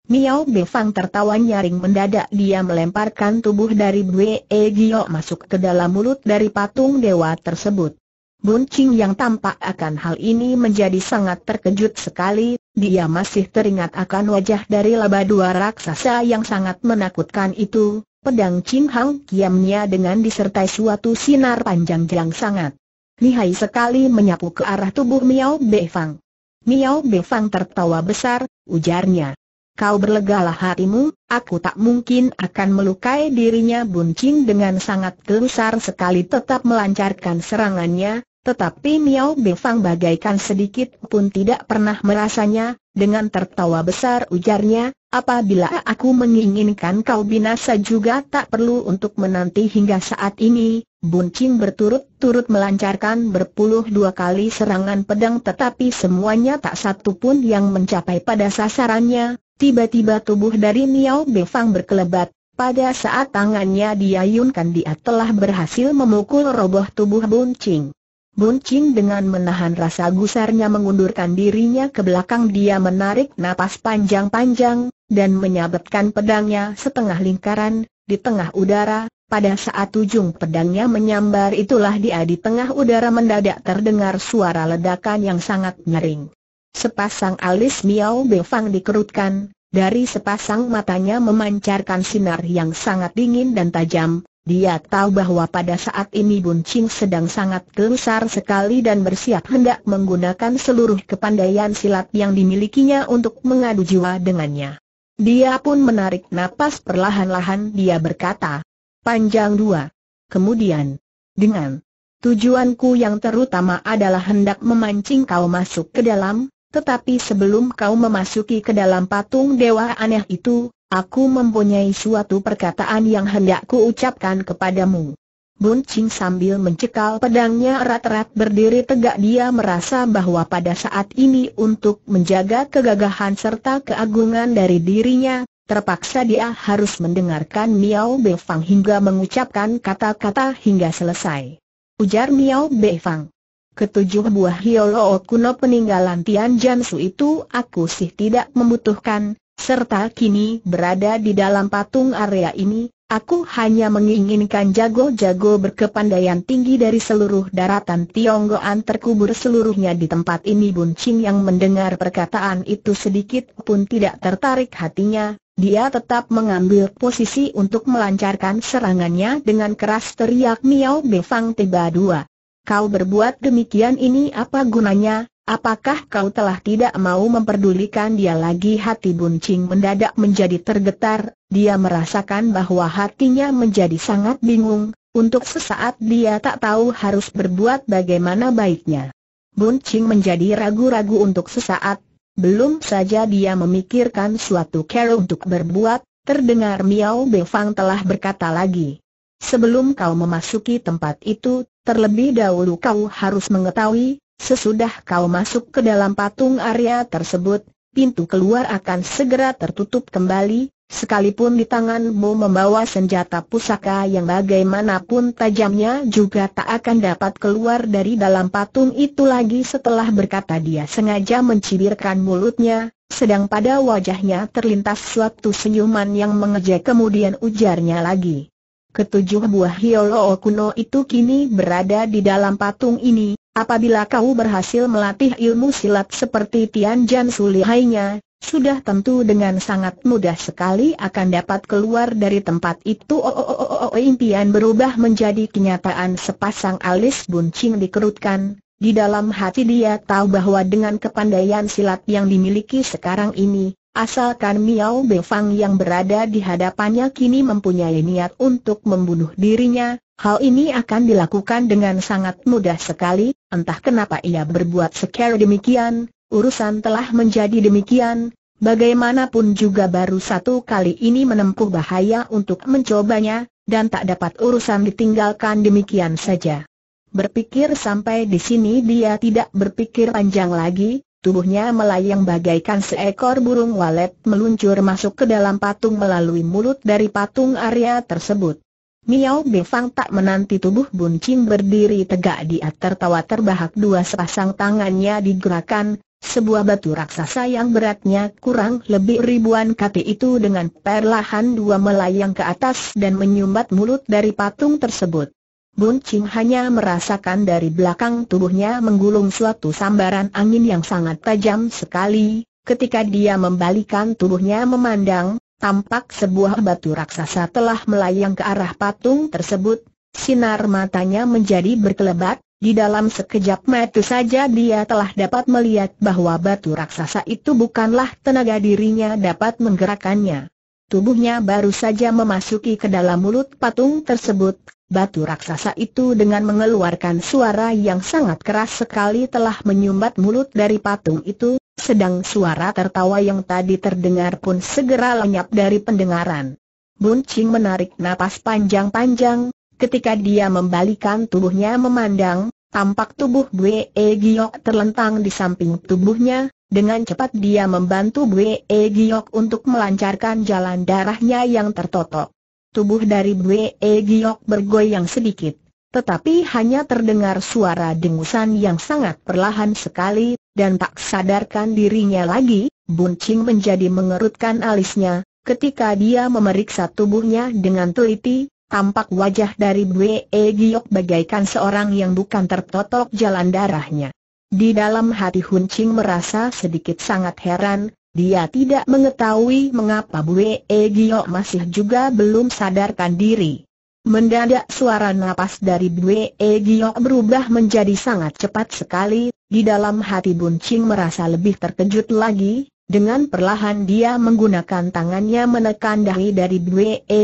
A: Miao Befang tertawa nyaring mendadak dia melemparkan tubuh dari Bwe e Gio masuk ke dalam mulut dari patung dewa tersebut. Buncing yang tampak akan hal ini menjadi sangat terkejut sekali, dia masih teringat akan wajah dari laba dua raksasa yang sangat menakutkan itu, pedang Ching Hang kiamnya dengan disertai suatu sinar panjang yang sangat lihai sekali menyapu ke arah tubuh Miao Befang. Miao Befang tertawa besar, ujarnya. Kau berlegalah hatimu, aku tak mungkin akan melukai dirinya Buncing dengan sangat gelusar sekali tetap melancarkan serangannya, tetapi Miao Befang bagaikan sedikit pun tidak pernah merasanya, dengan tertawa besar ujarnya, apabila aku menginginkan kau binasa juga tak perlu untuk menanti hingga saat ini, Buncing berturut-turut melancarkan berpuluh dua kali serangan pedang tetapi semuanya tak satu pun yang mencapai pada sasarannya, Tiba-tiba tubuh dari Miao Befang berkelebat, pada saat tangannya diayunkan dia telah berhasil memukul roboh tubuh Buncing. Buncing dengan menahan rasa gusarnya mengundurkan dirinya ke belakang dia menarik napas panjang-panjang, dan menyabetkan pedangnya setengah lingkaran, di tengah udara, pada saat ujung pedangnya menyambar itulah dia di tengah udara mendadak terdengar suara ledakan yang sangat nyering. Sepasang alis Miao Bengfang dikerutkan, dari sepasang matanya memancarkan sinar yang sangat dingin dan tajam, dia tahu bahwa pada saat ini Bun Ching sedang sangat gelisah sekali dan bersiap hendak menggunakan seluruh kepandaian silat yang dimilikinya untuk mengadu jiwa dengannya. Dia pun menarik napas perlahan-lahan dia berkata, panjang dua. Kemudian, dengan tujuanku yang terutama adalah hendak memancing kau masuk ke dalam, tetapi sebelum kau memasuki ke dalam patung dewa aneh itu, aku mempunyai suatu perkataan yang hendak ku ucapkan kepadamu. Bun Ching sambil mencekal pedangnya erat-erat berdiri tegak dia merasa bahwa pada saat ini untuk menjaga kegagahan serta keagungan dari dirinya, terpaksa dia harus mendengarkan Miao Befang hingga mengucapkan kata-kata hingga selesai. Ujar Miao Befang. Ketujuh buah Hiolo kuno peninggalan Tian Jansu itu aku sih tidak membutuhkan, serta kini berada di dalam patung area ini, aku hanya menginginkan jago-jago berkepandaian tinggi dari seluruh daratan Tionggoan terkubur seluruhnya di tempat ini Buncing yang mendengar perkataan itu sedikit pun tidak tertarik hatinya, dia tetap mengambil posisi untuk melancarkan serangannya dengan keras teriak Miao Befang tiba dua. Kau berbuat demikian ini apa gunanya, apakah kau telah tidak mau memperdulikan dia lagi hati buncing mendadak menjadi tergetar, dia merasakan bahwa hatinya menjadi sangat bingung, untuk sesaat dia tak tahu harus berbuat bagaimana baiknya. Buncing menjadi ragu-ragu untuk sesaat, belum saja dia memikirkan suatu cara untuk berbuat, terdengar Miao Befang telah berkata lagi. Sebelum kau memasuki tempat itu, Terlebih dahulu kau harus mengetahui, sesudah kau masuk ke dalam patung area tersebut, pintu keluar akan segera tertutup kembali, sekalipun di tanganmu membawa senjata pusaka yang bagaimanapun tajamnya juga tak akan dapat keluar dari dalam patung itu lagi setelah berkata dia sengaja mencibirkan mulutnya, sedang pada wajahnya terlintas suatu senyuman yang mengejek kemudian ujarnya lagi. Ketujuh buah Hiolo kuno itu kini berada di dalam patung ini, apabila kau berhasil melatih ilmu silat seperti Tian Jan Sulihainya, sudah tentu dengan sangat mudah sekali akan dapat keluar dari tempat itu. Oh, oh, oh, oh, oh, impian berubah menjadi kenyataan sepasang alis buncing dikerutkan. Di dalam hati dia tahu bahwa dengan kepandaian silat yang dimiliki sekarang ini, Asalkan Miao Befang yang berada di hadapannya kini mempunyai niat untuk membunuh dirinya, hal ini akan dilakukan dengan sangat mudah sekali, entah kenapa ia berbuat sekali demikian, urusan telah menjadi demikian, bagaimanapun juga baru satu kali ini menempuh bahaya untuk mencobanya, dan tak dapat urusan ditinggalkan demikian saja. Berpikir sampai di sini dia tidak berpikir panjang lagi, Tubuhnya melayang bagaikan seekor burung walet meluncur masuk ke dalam patung melalui mulut dari patung Arya tersebut. Miao Befang tak menanti tubuh Buncin berdiri tegak dia tawa terbahak dua sepasang tangannya digerakkan, sebuah batu raksasa yang beratnya kurang lebih ribuan kati itu dengan perlahan dua melayang ke atas dan menyumbat mulut dari patung tersebut. Bun Ching hanya merasakan dari belakang tubuhnya menggulung suatu sambaran angin yang sangat tajam sekali, ketika dia membalikan tubuhnya memandang, tampak sebuah batu raksasa telah melayang ke arah patung tersebut, sinar matanya menjadi berkelebat, di dalam sekejap mata saja dia telah dapat melihat bahwa batu raksasa itu bukanlah tenaga dirinya dapat menggerakkannya. Tubuhnya baru saja memasuki ke dalam mulut patung tersebut, batu raksasa itu dengan mengeluarkan suara yang sangat keras sekali telah menyumbat mulut dari patung itu, sedang suara tertawa yang tadi terdengar pun segera lenyap dari pendengaran. Buncing menarik napas panjang-panjang, ketika dia membalikan tubuhnya memandang, tampak tubuh Bwe Giok terlentang di samping tubuhnya, dengan cepat dia membantu Bwe e Giok untuk melancarkan jalan darahnya yang tertotok. Tubuh dari Bwe e Giok bergoyang sedikit, tetapi hanya terdengar suara dengusan yang sangat perlahan sekali, dan tak sadarkan dirinya lagi, Buncing menjadi mengerutkan alisnya, Ketika dia memeriksa tubuhnya dengan teliti, tampak wajah dari Bwe e Giok bagaikan seorang yang bukan tertotok jalan darahnya. Di dalam hati Hun Ching merasa sedikit sangat heran, dia tidak mengetahui mengapa Bue e masih juga belum sadarkan diri. Mendadak suara napas dari Bue e berubah menjadi sangat cepat sekali, di dalam hati Bun Ching merasa lebih terkejut lagi, dengan perlahan dia menggunakan tangannya menekan dahi dari Bue e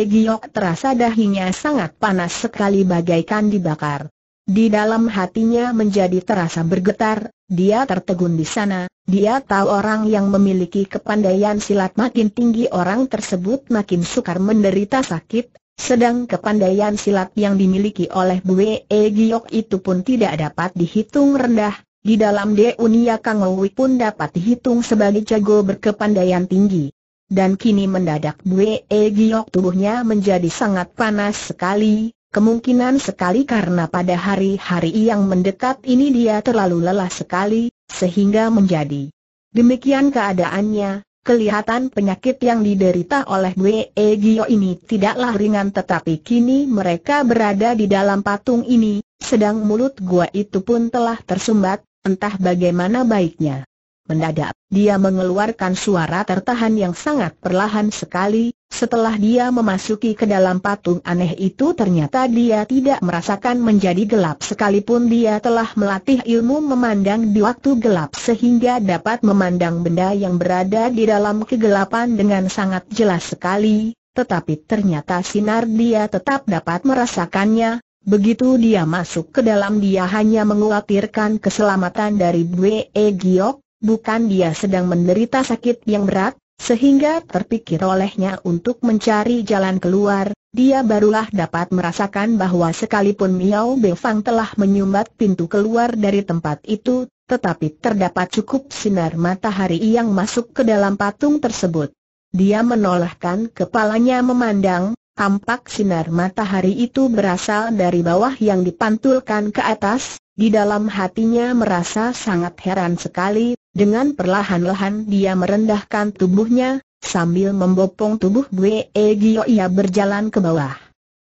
A: terasa dahinya sangat panas sekali bagaikan dibakar. Di dalam hatinya menjadi terasa bergetar, dia tertegun di sana, dia tahu orang yang memiliki kepandaian silat makin tinggi orang tersebut makin sukar menderita sakit, sedang kepandaian silat yang dimiliki oleh Bue e Giyok itu pun tidak dapat dihitung rendah, di dalam Deunia Kang Owi pun dapat dihitung sebagai jago berkepandaian tinggi. Dan kini mendadak Bue e Giyok tubuhnya menjadi sangat panas sekali, Kemungkinan sekali karena pada hari-hari yang mendekat ini dia terlalu lelah sekali, sehingga menjadi demikian keadaannya. Kelihatan penyakit yang diderita oleh Wei Gio ini tidaklah ringan tetapi kini mereka berada di dalam patung ini, sedang mulut gua itu pun telah tersumbat, entah bagaimana baiknya. Mendadak, dia mengeluarkan suara tertahan yang sangat perlahan sekali, setelah dia memasuki ke dalam patung aneh itu ternyata dia tidak merasakan menjadi gelap sekalipun dia telah melatih ilmu memandang di waktu gelap sehingga dapat memandang benda yang berada di dalam kegelapan dengan sangat jelas sekali, tetapi ternyata sinar dia tetap dapat merasakannya, Begitu dia masuk ke dalam dia hanya mengkhawatirkan keselamatan dari Bwe Giok, bukan dia sedang menderita sakit yang berat, sehingga terpikir olehnya untuk mencari jalan keluar, dia barulah dapat merasakan bahwa sekalipun Miao Befang telah menyumbat pintu keluar dari tempat itu, tetapi terdapat cukup sinar matahari yang masuk ke dalam patung tersebut. Dia menolakkan kepalanya memandang, tampak sinar matahari itu berasal dari bawah yang dipantulkan ke atas, di dalam hatinya merasa sangat heran sekali, dengan perlahan-lahan dia merendahkan tubuhnya, sambil membopong tubuh Bwe e Gio ia berjalan ke bawah.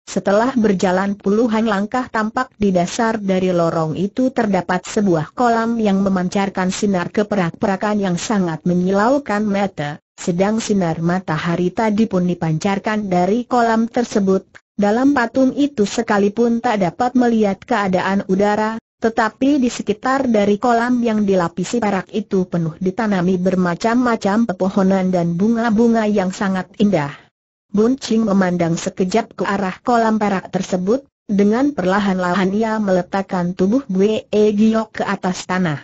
A: Setelah berjalan puluhan langkah tampak di dasar dari lorong itu terdapat sebuah kolam yang memancarkan sinar keperak-perakan yang sangat menyilaukan mata, sedang sinar matahari tadi pun dipancarkan dari kolam tersebut. Dalam patung itu sekalipun tak dapat melihat keadaan udara, tetapi di sekitar dari kolam yang dilapisi perak itu penuh ditanami bermacam-macam pepohonan dan bunga-bunga yang sangat indah. Buncing memandang sekejap ke arah kolam perak tersebut, dengan perlahan-lahan ia meletakkan tubuh Bue e Giok ke atas tanah.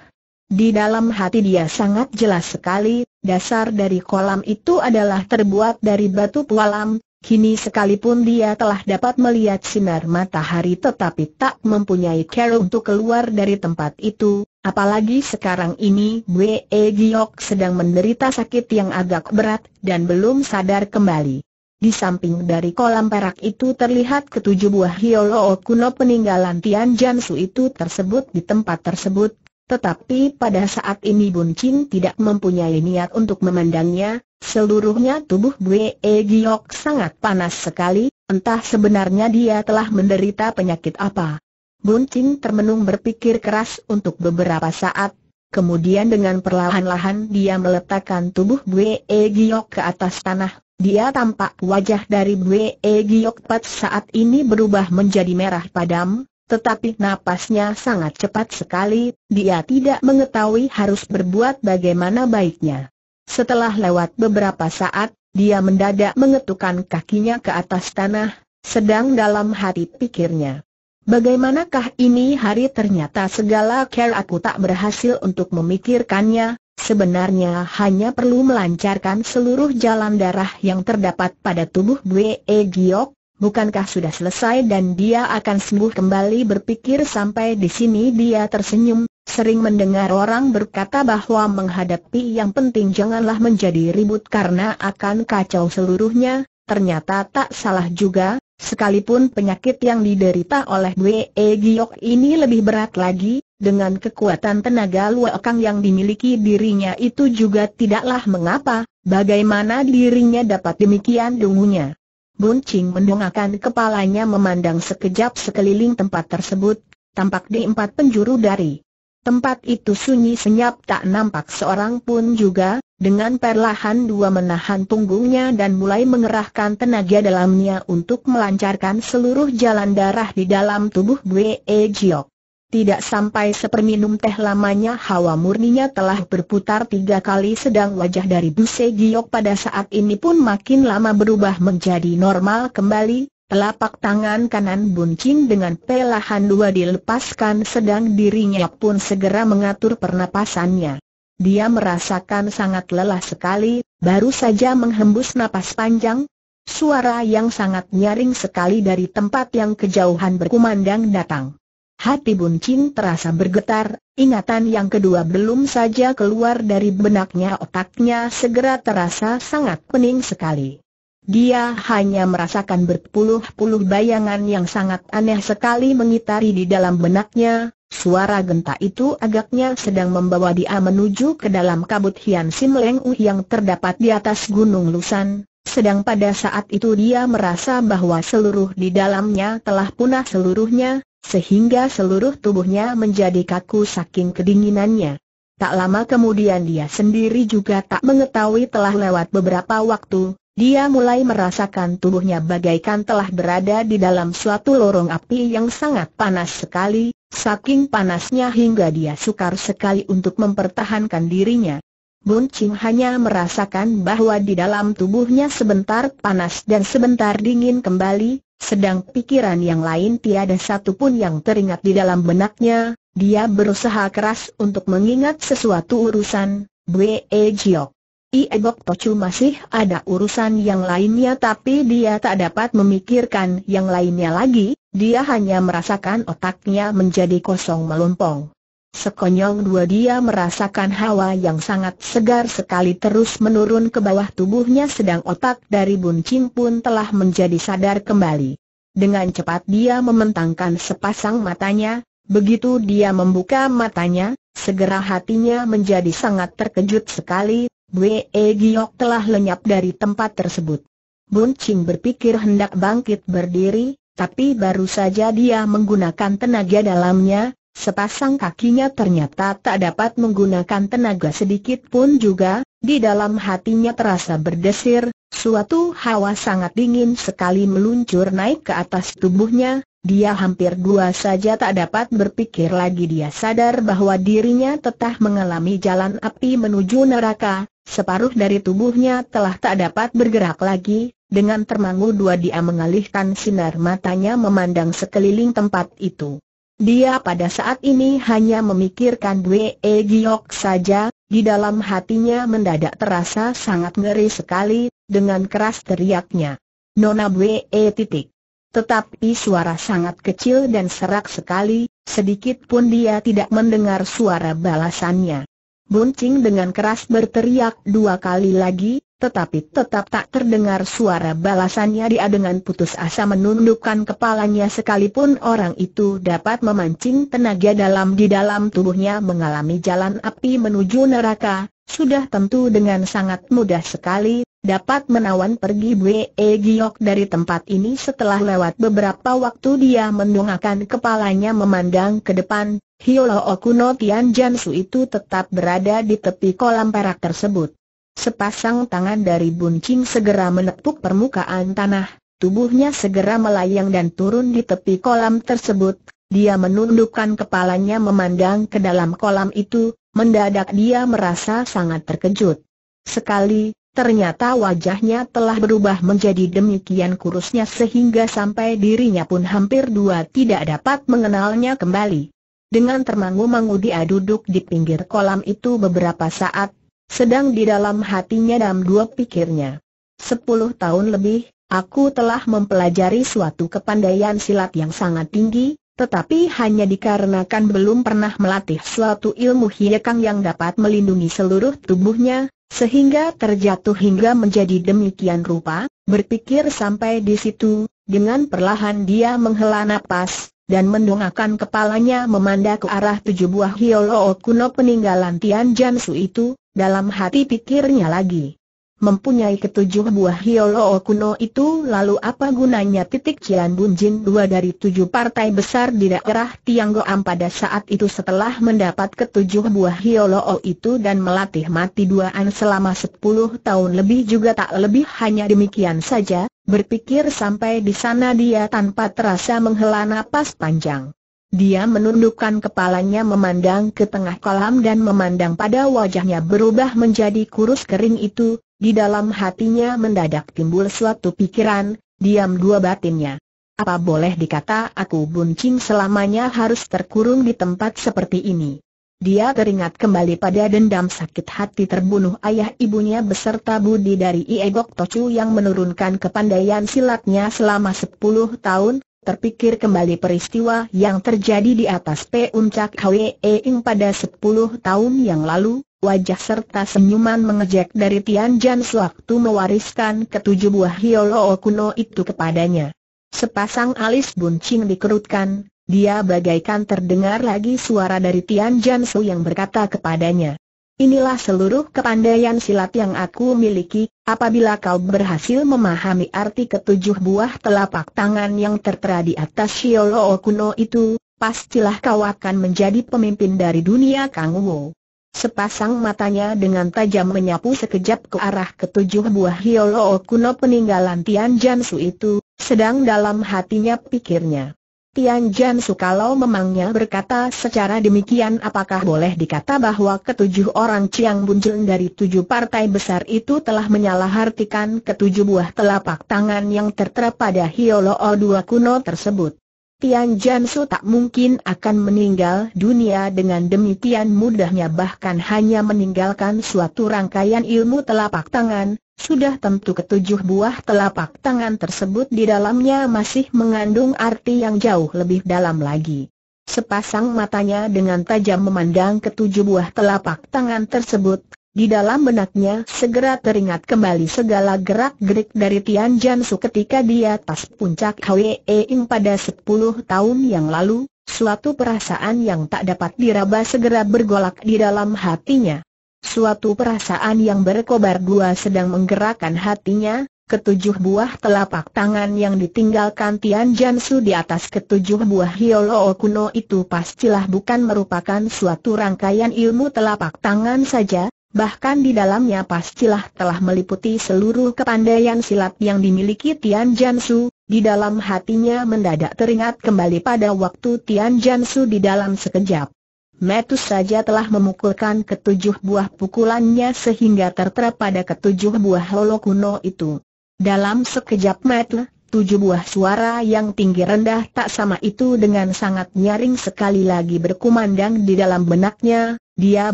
A: Di dalam hati dia sangat jelas sekali, dasar dari kolam itu adalah terbuat dari batu pualam, Kini sekalipun dia telah dapat melihat sinar matahari tetapi tak mempunyai cara untuk keluar dari tempat itu, apalagi sekarang ini Wee Giok sedang menderita sakit yang agak berat dan belum sadar kembali. Di samping dari kolam perak itu terlihat ketujuh buah hiolo kuno peninggalan Tian Jansu itu tersebut di tempat tersebut, tetapi pada saat ini Bun Chin tidak mempunyai niat untuk memandangnya, Seluruhnya tubuh Bwe Giok sangat panas sekali, entah sebenarnya dia telah menderita penyakit apa. Cing termenung berpikir keras untuk beberapa saat, kemudian dengan perlahan-lahan dia meletakkan tubuh Bwe Giok ke atas tanah. Dia tampak wajah dari Bwe Giok pada saat ini berubah menjadi merah padam, tetapi napasnya sangat cepat sekali, dia tidak mengetahui harus berbuat bagaimana baiknya. Setelah lewat beberapa saat, dia mendadak mengetukkan kakinya ke atas tanah, sedang dalam hati pikirnya. Bagaimanakah ini hari ternyata segala care aku tak berhasil untuk memikirkannya, sebenarnya hanya perlu melancarkan seluruh jalan darah yang terdapat pada tubuh Bwe e Giok, bukankah sudah selesai dan dia akan sembuh kembali berpikir sampai di sini dia tersenyum, Sering mendengar orang berkata bahwa menghadapi yang penting janganlah menjadi ribut karena akan kacau seluruhnya, ternyata tak salah juga, sekalipun penyakit yang diderita oleh Wei e Giok ini lebih berat lagi, dengan kekuatan tenaga luakang yang dimiliki dirinya itu juga tidaklah mengapa, bagaimana dirinya dapat demikian dungunya. Buncing mendongakkan kepalanya memandang sekejap sekeliling tempat tersebut, tampak di empat penjuru dari Tempat itu sunyi senyap tak nampak seorang pun juga, dengan perlahan dua menahan punggungnya dan mulai mengerahkan tenaga dalamnya untuk melancarkan seluruh jalan darah di dalam tubuh Bwe e Jiok. Tidak sampai seperminum teh lamanya hawa murninya telah berputar tiga kali sedang wajah dari Buse Giok pada saat ini pun makin lama berubah menjadi normal kembali, Telapak tangan kanan buncing dengan pelahan dua dilepaskan sedang dirinya pun segera mengatur pernapasannya. Dia merasakan sangat lelah sekali, baru saja menghembus napas panjang. Suara yang sangat nyaring sekali dari tempat yang kejauhan berkumandang datang. Hati buncing terasa bergetar, ingatan yang kedua belum saja keluar dari benaknya otaknya segera terasa sangat pening sekali. Dia hanya merasakan berpuluh-puluh bayangan yang sangat aneh sekali mengitari di dalam benaknya, Suara genta itu agaknya sedang membawa dia menuju ke dalam kabut Hian Sim Leng U yang terdapat di atas Gunung Lusan, sedang pada saat itu dia merasa bahwa seluruh di dalamnya telah punah seluruhnya, sehingga seluruh tubuhnya menjadi kaku saking kedinginannya. Tak lama kemudian dia sendiri juga tak mengetahui telah lewat beberapa waktu, dia mulai merasakan tubuhnya bagaikan telah berada di dalam suatu lorong api yang sangat panas sekali, saking panasnya hingga dia sukar sekali untuk mempertahankan dirinya. Bun Ching hanya merasakan bahwa di dalam tubuhnya sebentar panas dan sebentar dingin kembali, sedang pikiran yang lain tiada satupun yang teringat di dalam benaknya, dia berusaha keras untuk mengingat sesuatu urusan, Bwe Jiok. Iebok Tocu masih ada urusan yang lainnya tapi dia tak dapat memikirkan yang lainnya lagi, dia hanya merasakan otaknya menjadi kosong melompong. Sekonyong dua dia merasakan hawa yang sangat segar sekali terus menurun ke bawah tubuhnya sedang otak dari Ching pun telah menjadi sadar kembali. Dengan cepat dia mementangkan sepasang matanya, begitu dia membuka matanya, segera hatinya menjadi sangat terkejut sekali Bwe Giok telah lenyap dari tempat tersebut. Bun Ching berpikir hendak bangkit berdiri, tapi baru saja dia menggunakan tenaga dalamnya, sepasang kakinya ternyata tak dapat menggunakan tenaga sedikit pun juga, di dalam hatinya terasa berdesir, suatu hawa sangat dingin sekali meluncur naik ke atas tubuhnya, dia hampir dua saja tak dapat berpikir lagi dia sadar bahwa dirinya tetap mengalami jalan api menuju neraka, separuh dari tubuhnya telah tak dapat bergerak lagi, dengan termangu dua dia mengalihkan sinar matanya memandang sekeliling tempat itu. Dia pada saat ini hanya memikirkan Dwe e Giok saja, di dalam hatinya mendadak terasa sangat ngeri sekali, dengan keras teriaknya. Nona Dwe e titik. Tetapi suara sangat kecil dan serak sekali, sedikit pun dia tidak mendengar suara balasannya. Buncing dengan keras berteriak dua kali lagi, tetapi tetap tak terdengar suara balasannya dia dengan putus asa menundukkan kepalanya sekalipun orang itu dapat memancing tenaga dalam di dalam tubuhnya mengalami jalan api menuju neraka, sudah tentu dengan sangat mudah sekali, dapat menawan pergi Bwe e Giok dari tempat ini setelah lewat beberapa waktu dia mendongakkan kepalanya memandang ke depan, Hiolo Okuno Tian Jansu itu tetap berada di tepi kolam perak tersebut. Sepasang tangan dari Buncing segera menepuk permukaan tanah, tubuhnya segera melayang dan turun di tepi kolam tersebut, dia menundukkan kepalanya memandang ke dalam kolam itu, mendadak dia merasa sangat terkejut. Sekali, Ternyata wajahnya telah berubah menjadi demikian kurusnya sehingga sampai dirinya pun hampir dua tidak dapat mengenalnya kembali. Dengan termangu-mangu dia duduk di pinggir kolam itu beberapa saat, sedang di dalam hatinya dalam dua pikirnya. Sepuluh tahun lebih, aku telah mempelajari suatu kepandaian silat yang sangat tinggi, tetapi hanya dikarenakan belum pernah melatih suatu ilmu hiekang yang dapat melindungi seluruh tubuhnya, sehingga terjatuh hingga menjadi demikian rupa, berpikir sampai di situ, dengan perlahan dia menghela napas, dan mendongakkan kepalanya memandang ke arah tujuh buah hiolo kuno peninggalan Tian Jansu itu, dalam hati pikirnya lagi mempunyai ketujuh buah hiolo kuno itu lalu apa gunanya titik Cian Bun Jin dua dari tujuh partai besar di daerah Tianggoam pada saat itu setelah mendapat ketujuh buah hiolo itu dan melatih mati duaan selama sepuluh tahun lebih juga tak lebih hanya demikian saja, berpikir sampai di sana dia tanpa terasa menghela napas panjang. Dia menundukkan kepalanya memandang ke tengah kolam dan memandang pada wajahnya berubah menjadi kurus kering itu, di dalam hatinya mendadak timbul suatu pikiran, diam dua batinnya. Apa boleh dikata aku buncing selamanya harus terkurung di tempat seperti ini. Dia teringat kembali pada dendam sakit hati terbunuh ayah ibunya beserta budi dari Iegok Tocu yang menurunkan kepandaian silatnya selama sepuluh tahun, terpikir kembali peristiwa yang terjadi di atas Puncak Hwee Ing pada sepuluh tahun yang lalu, wajah serta senyuman mengejek dari Tian Tianjian sewaktu mewariskan ketujuh buah hioloo kuno itu kepadanya. Sepasang alis buncing dikerutkan, dia bagaikan terdengar lagi suara dari Tianjian Su yang berkata kepadanya. Inilah seluruh kepandaian silat yang aku miliki, apabila kau berhasil memahami arti ketujuh buah telapak tangan yang tertera di atas Shioloo kuno itu, pastilah kau akan menjadi pemimpin dari dunia Kang Wu. Sepasang matanya dengan tajam menyapu sekejap ke arah ketujuh buah Hioloo kuno peninggalan Tian Jansu itu, sedang dalam hatinya pikirnya. Tian Jansu kalau memangnya berkata secara demikian apakah boleh dikata bahwa ketujuh orang Chiang Bunjeng dari tujuh partai besar itu telah menyalahartikan ketujuh buah telapak tangan yang tertera pada Hioloo dua kuno tersebut. Tian Jansu tak mungkin akan meninggal dunia dengan demikian mudahnya bahkan hanya meninggalkan suatu rangkaian ilmu telapak tangan, sudah tentu ketujuh buah telapak tangan tersebut di dalamnya masih mengandung arti yang jauh lebih dalam lagi. Sepasang matanya dengan tajam memandang ketujuh buah telapak tangan tersebut, di dalam benaknya segera teringat kembali segala gerak-gerik dari Tian Jansu ketika di atas puncak Hwee Ing pada 10 tahun yang lalu, suatu perasaan yang tak dapat diraba segera bergolak di dalam hatinya. Suatu perasaan yang berkobar dua sedang menggerakkan hatinya, ketujuh buah telapak tangan yang ditinggalkan Tian Jansu di atas ketujuh buah Hioloo kuno itu pastilah bukan merupakan suatu rangkaian ilmu telapak tangan saja, bahkan di dalamnya pastilah telah meliputi seluruh kepandaian silat yang dimiliki Tian Jansu, di dalam hatinya mendadak teringat kembali pada waktu Tian Jansu di dalam sekejap. Metus saja telah memukulkan ketujuh buah pukulannya sehingga tertera pada ketujuh buah lolo kuno itu. Dalam sekejap Metus tujuh buah suara yang tinggi rendah tak sama itu dengan sangat nyaring sekali lagi berkumandang di dalam benaknya, dia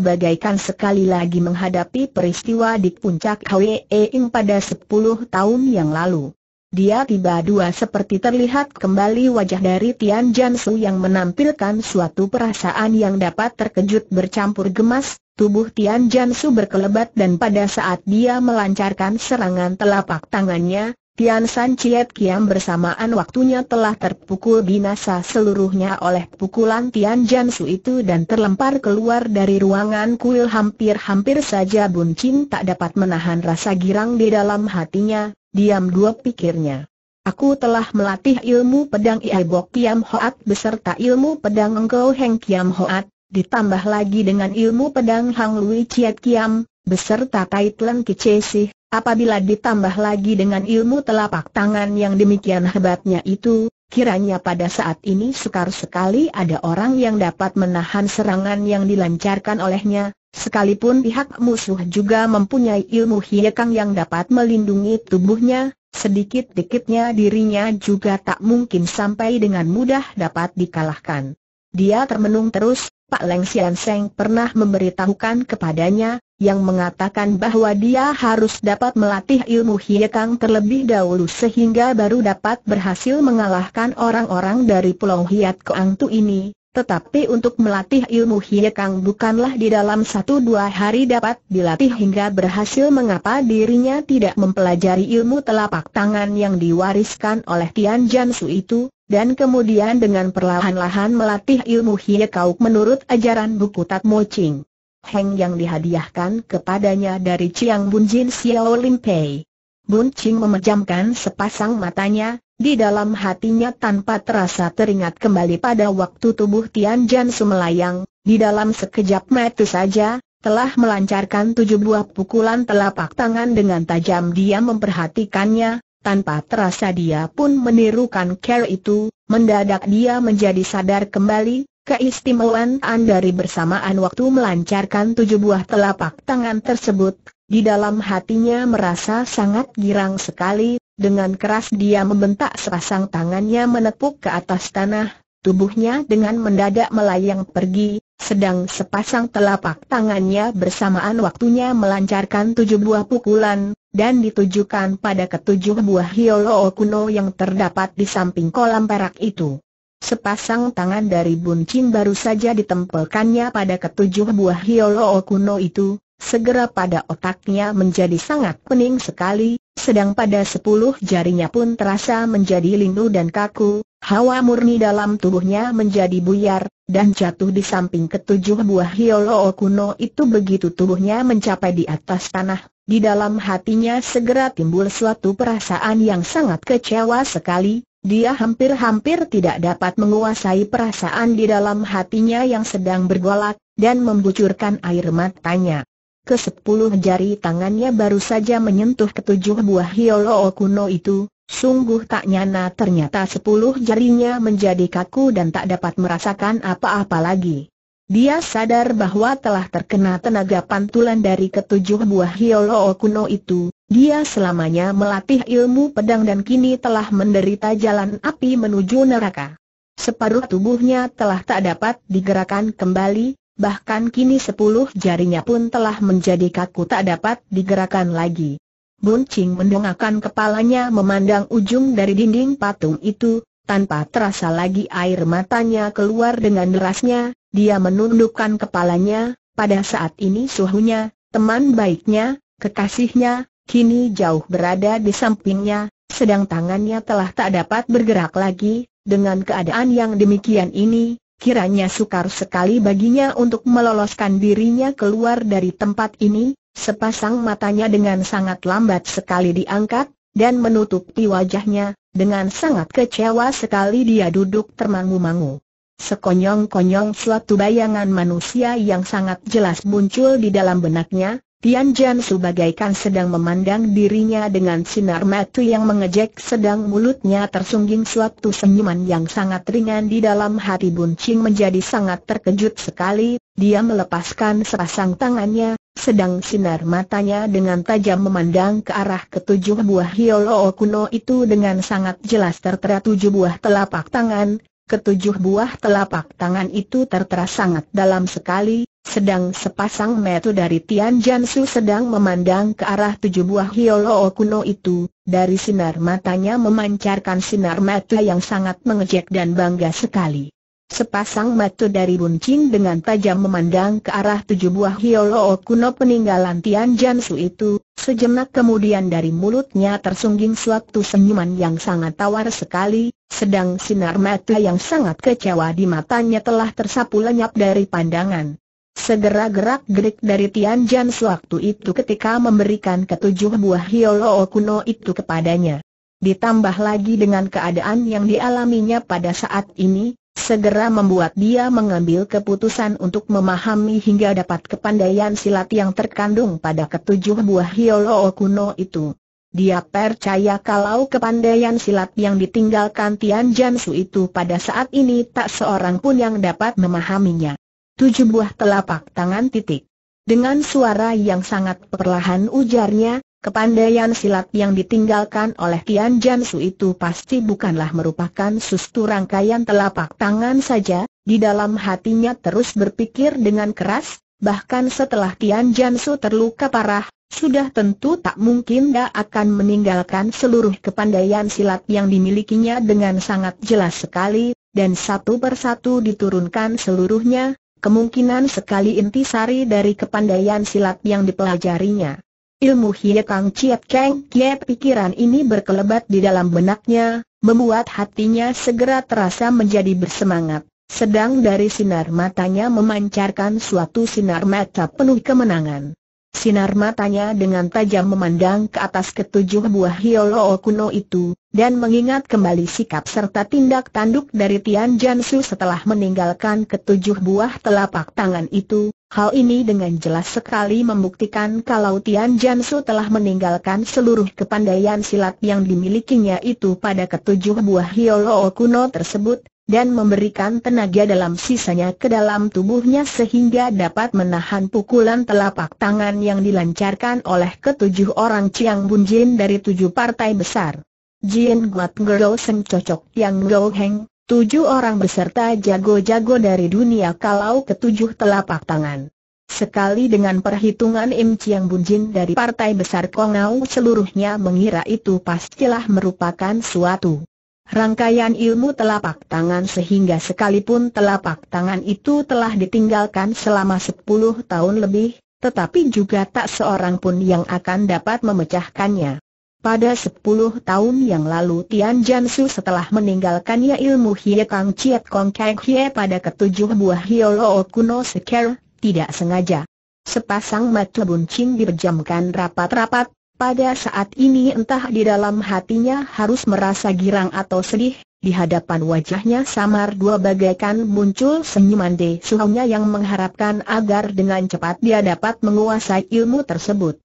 A: bagaikan sekali lagi menghadapi peristiwa di puncak Hwee Ing pada sepuluh tahun yang lalu. Dia tiba dua seperti terlihat kembali wajah dari Tian Jansu yang menampilkan suatu perasaan yang dapat terkejut bercampur gemas, tubuh Tian Jansu berkelebat dan pada saat dia melancarkan serangan telapak tangannya, Kian San Chiet Kiam bersamaan waktunya telah terpukul binasa seluruhnya oleh pukulan Tian Su itu dan terlempar keluar dari ruangan kuil hampir-hampir saja Bun Chin tak dapat menahan rasa girang di dalam hatinya, diam dua pikirnya. Aku telah melatih ilmu pedang Iai Bok Kiam Hoat beserta ilmu pedang Engkau Heng Kiam Hoat, ditambah lagi dengan ilmu pedang Hang Lui Chiet Kiam, beserta Taitlen Kicesih, Apabila ditambah lagi dengan ilmu telapak tangan yang demikian hebatnya itu, kiranya pada saat ini sukar sekali ada orang yang dapat menahan serangan yang dilancarkan olehnya, sekalipun pihak musuh juga mempunyai ilmu hiekang yang dapat melindungi tubuhnya, sedikit-dikitnya dirinya juga tak mungkin sampai dengan mudah dapat dikalahkan. Dia termenung terus, Pak Leng Sian Seng pernah memberitahukan kepadanya, yang mengatakan bahwa dia harus dapat melatih ilmu Hiekang terlebih dahulu sehingga baru dapat berhasil mengalahkan orang-orang dari Pulau Hiat Koangtu ini. Tetapi untuk melatih ilmu Hiekang bukanlah di dalam satu dua hari dapat dilatih hingga berhasil mengapa dirinya tidak mempelajari ilmu telapak tangan yang diwariskan oleh Tian Jansu itu, dan kemudian dengan perlahan-lahan melatih ilmu Hiekauk menurut ajaran buku Tat Mo Ching. Heng yang dihadiahkan kepadanya dari Chiang Bun Jin Xiao Lim Pei. Bun Qing memejamkan sepasang matanya, di dalam hatinya tanpa terasa teringat kembali pada waktu tubuh Tian Jan Sumelayang, di dalam sekejap mata saja, telah melancarkan tujuh buah pukulan telapak tangan dengan tajam dia memperhatikannya, tanpa terasa dia pun menirukan care itu, mendadak dia menjadi sadar kembali, Keistimewaan dari bersamaan waktu melancarkan tujuh buah telapak tangan tersebut, di dalam hatinya merasa sangat girang sekali, dengan keras dia membentak sepasang tangannya menepuk ke atas tanah, tubuhnya dengan mendadak melayang pergi, sedang sepasang telapak tangannya bersamaan waktunya melancarkan tujuh buah pukulan, dan ditujukan pada ketujuh buah hiolo kuno yang terdapat di samping kolam perak itu. Sepasang tangan dari Bun Chin baru saja ditempelkannya pada ketujuh buah Hiolo Okuno itu, segera pada otaknya menjadi sangat pening sekali, sedang pada sepuluh jarinya pun terasa menjadi lindu dan kaku, hawa murni dalam tubuhnya menjadi buyar, dan jatuh di samping ketujuh buah Hiolo Okuno itu begitu tubuhnya mencapai di atas tanah, di dalam hatinya segera timbul suatu perasaan yang sangat kecewa sekali, dia hampir-hampir tidak dapat menguasai perasaan di dalam hatinya yang sedang bergolak, dan membucurkan air matanya. Kesepuluh jari tangannya baru saja menyentuh ketujuh buah hiolo okuno itu, sungguh tak nyana ternyata sepuluh jarinya menjadi kaku dan tak dapat merasakan apa-apa lagi. Dia sadar bahwa telah terkena tenaga pantulan dari ketujuh buah hiolo okuno itu, dia selamanya melatih ilmu pedang dan kini telah menderita jalan api menuju neraka. Separuh tubuhnya telah tak dapat digerakkan kembali, bahkan kini sepuluh jarinya pun telah menjadi kaku tak dapat digerakkan lagi. Buncing mendongakkan kepalanya memandang ujung dari dinding patung itu, tanpa terasa lagi air matanya keluar dengan derasnya, dia menundukkan kepalanya, pada saat ini suhunya, teman baiknya, kekasihnya, kini jauh berada di sampingnya, sedang tangannya telah tak dapat bergerak lagi, dengan keadaan yang demikian ini, kiranya sukar sekali baginya untuk meloloskan dirinya keluar dari tempat ini, sepasang matanya dengan sangat lambat sekali diangkat, dan menutupi wajahnya, dengan sangat kecewa sekali dia duduk termangu-mangu. Sekonyong-konyong suatu bayangan manusia yang sangat jelas muncul di dalam benaknya, Tian Jiansu sebagaikan sedang memandang dirinya dengan sinar mata yang mengejek sedang mulutnya tersungging suatu senyuman yang sangat ringan di dalam hati Buncing menjadi sangat terkejut sekali, dia melepaskan sepasang tangannya, sedang sinar matanya dengan tajam memandang ke arah ketujuh buah hiolo kuno itu dengan sangat jelas tertera tujuh buah telapak tangan, ketujuh buah telapak tangan itu tertera sangat dalam sekali, sedang sepasang metu dari Tian Jansu sedang memandang ke arah tujuh buah hiolo kuno itu, dari sinar matanya memancarkan sinar mata yang sangat mengejek dan bangga sekali. Sepasang metu dari Qing dengan tajam memandang ke arah tujuh buah hiolo kuno peninggalan Tian Jansu itu, sejenak kemudian dari mulutnya tersungging suatu senyuman yang sangat tawar sekali, sedang sinar mata yang sangat kecewa di matanya telah tersapu lenyap dari pandangan. Segera gerak-gerik dari Tian Jan sewaktu itu ketika memberikan ketujuh buah hiolo Okuno itu kepadanya. Ditambah lagi dengan keadaan yang dialaminya pada saat ini, segera membuat dia mengambil keputusan untuk memahami hingga dapat kepandaian silat yang terkandung pada ketujuh buah hiolo Okuno itu. Dia percaya kalau kepandaian silat yang ditinggalkan Tian Su itu pada saat ini tak seorang pun yang dapat memahaminya tujuh buah telapak tangan titik. Dengan suara yang sangat perlahan ujarnya, kepandaian silat yang ditinggalkan oleh Tian Jansu itu pasti bukanlah merupakan sustu rangkaian telapak tangan saja, di dalam hatinya terus berpikir dengan keras, bahkan setelah Tian Jansu terluka parah, sudah tentu tak mungkin dia akan meninggalkan seluruh kepandaian silat yang dimilikinya dengan sangat jelas sekali, dan satu persatu diturunkan seluruhnya, kemungkinan sekali intisari dari kepandaian silat yang dipelajarinya. Ilmu Hie Kang Chiep Keng Kie pikiran ini berkelebat di dalam benaknya, membuat hatinya segera terasa menjadi bersemangat. Sedang dari sinar matanya memancarkan suatu sinar mata penuh kemenangan. Sinar matanya dengan tajam memandang ke atas ketujuh buah hiolo kuno itu, dan mengingat kembali sikap serta tindak tanduk dari Tian Jansu setelah meninggalkan ketujuh buah telapak tangan itu, hal ini dengan jelas sekali membuktikan kalau Tian Jansu telah meninggalkan seluruh kepandaian silat yang dimilikinya itu pada ketujuh buah hiolo kuno tersebut, dan memberikan tenaga dalam sisanya ke dalam tubuhnya sehingga dapat menahan pukulan telapak tangan yang dilancarkan oleh ketujuh orang Chiang Bunjin dari tujuh partai besar. Jin Guat Ngo Seng Cocok Yang Ngo Heng, tujuh orang beserta jago-jago dari dunia kalau ketujuh telapak tangan. Sekali dengan perhitungan Im Chiang Bunjin dari partai besar Kongau seluruhnya mengira itu pastilah merupakan suatu rangkaian ilmu telapak tangan sehingga sekalipun telapak tangan itu telah ditinggalkan selama 10 tahun lebih, tetapi juga tak seorang pun yang akan dapat memecahkannya. Pada 10 tahun yang lalu Tian Jansu setelah meninggalkannya ilmu Hie Kang Chiet Kong Kang Hie pada ketujuh buah hiolo kuno seker, tidak sengaja. Sepasang mata buncing diperjamkan rapat-rapat, pada saat ini entah di dalam hatinya harus merasa girang atau sedih, di hadapan wajahnya samar dua bagaikan muncul senyuman De yang mengharapkan agar dengan cepat dia dapat menguasai ilmu tersebut.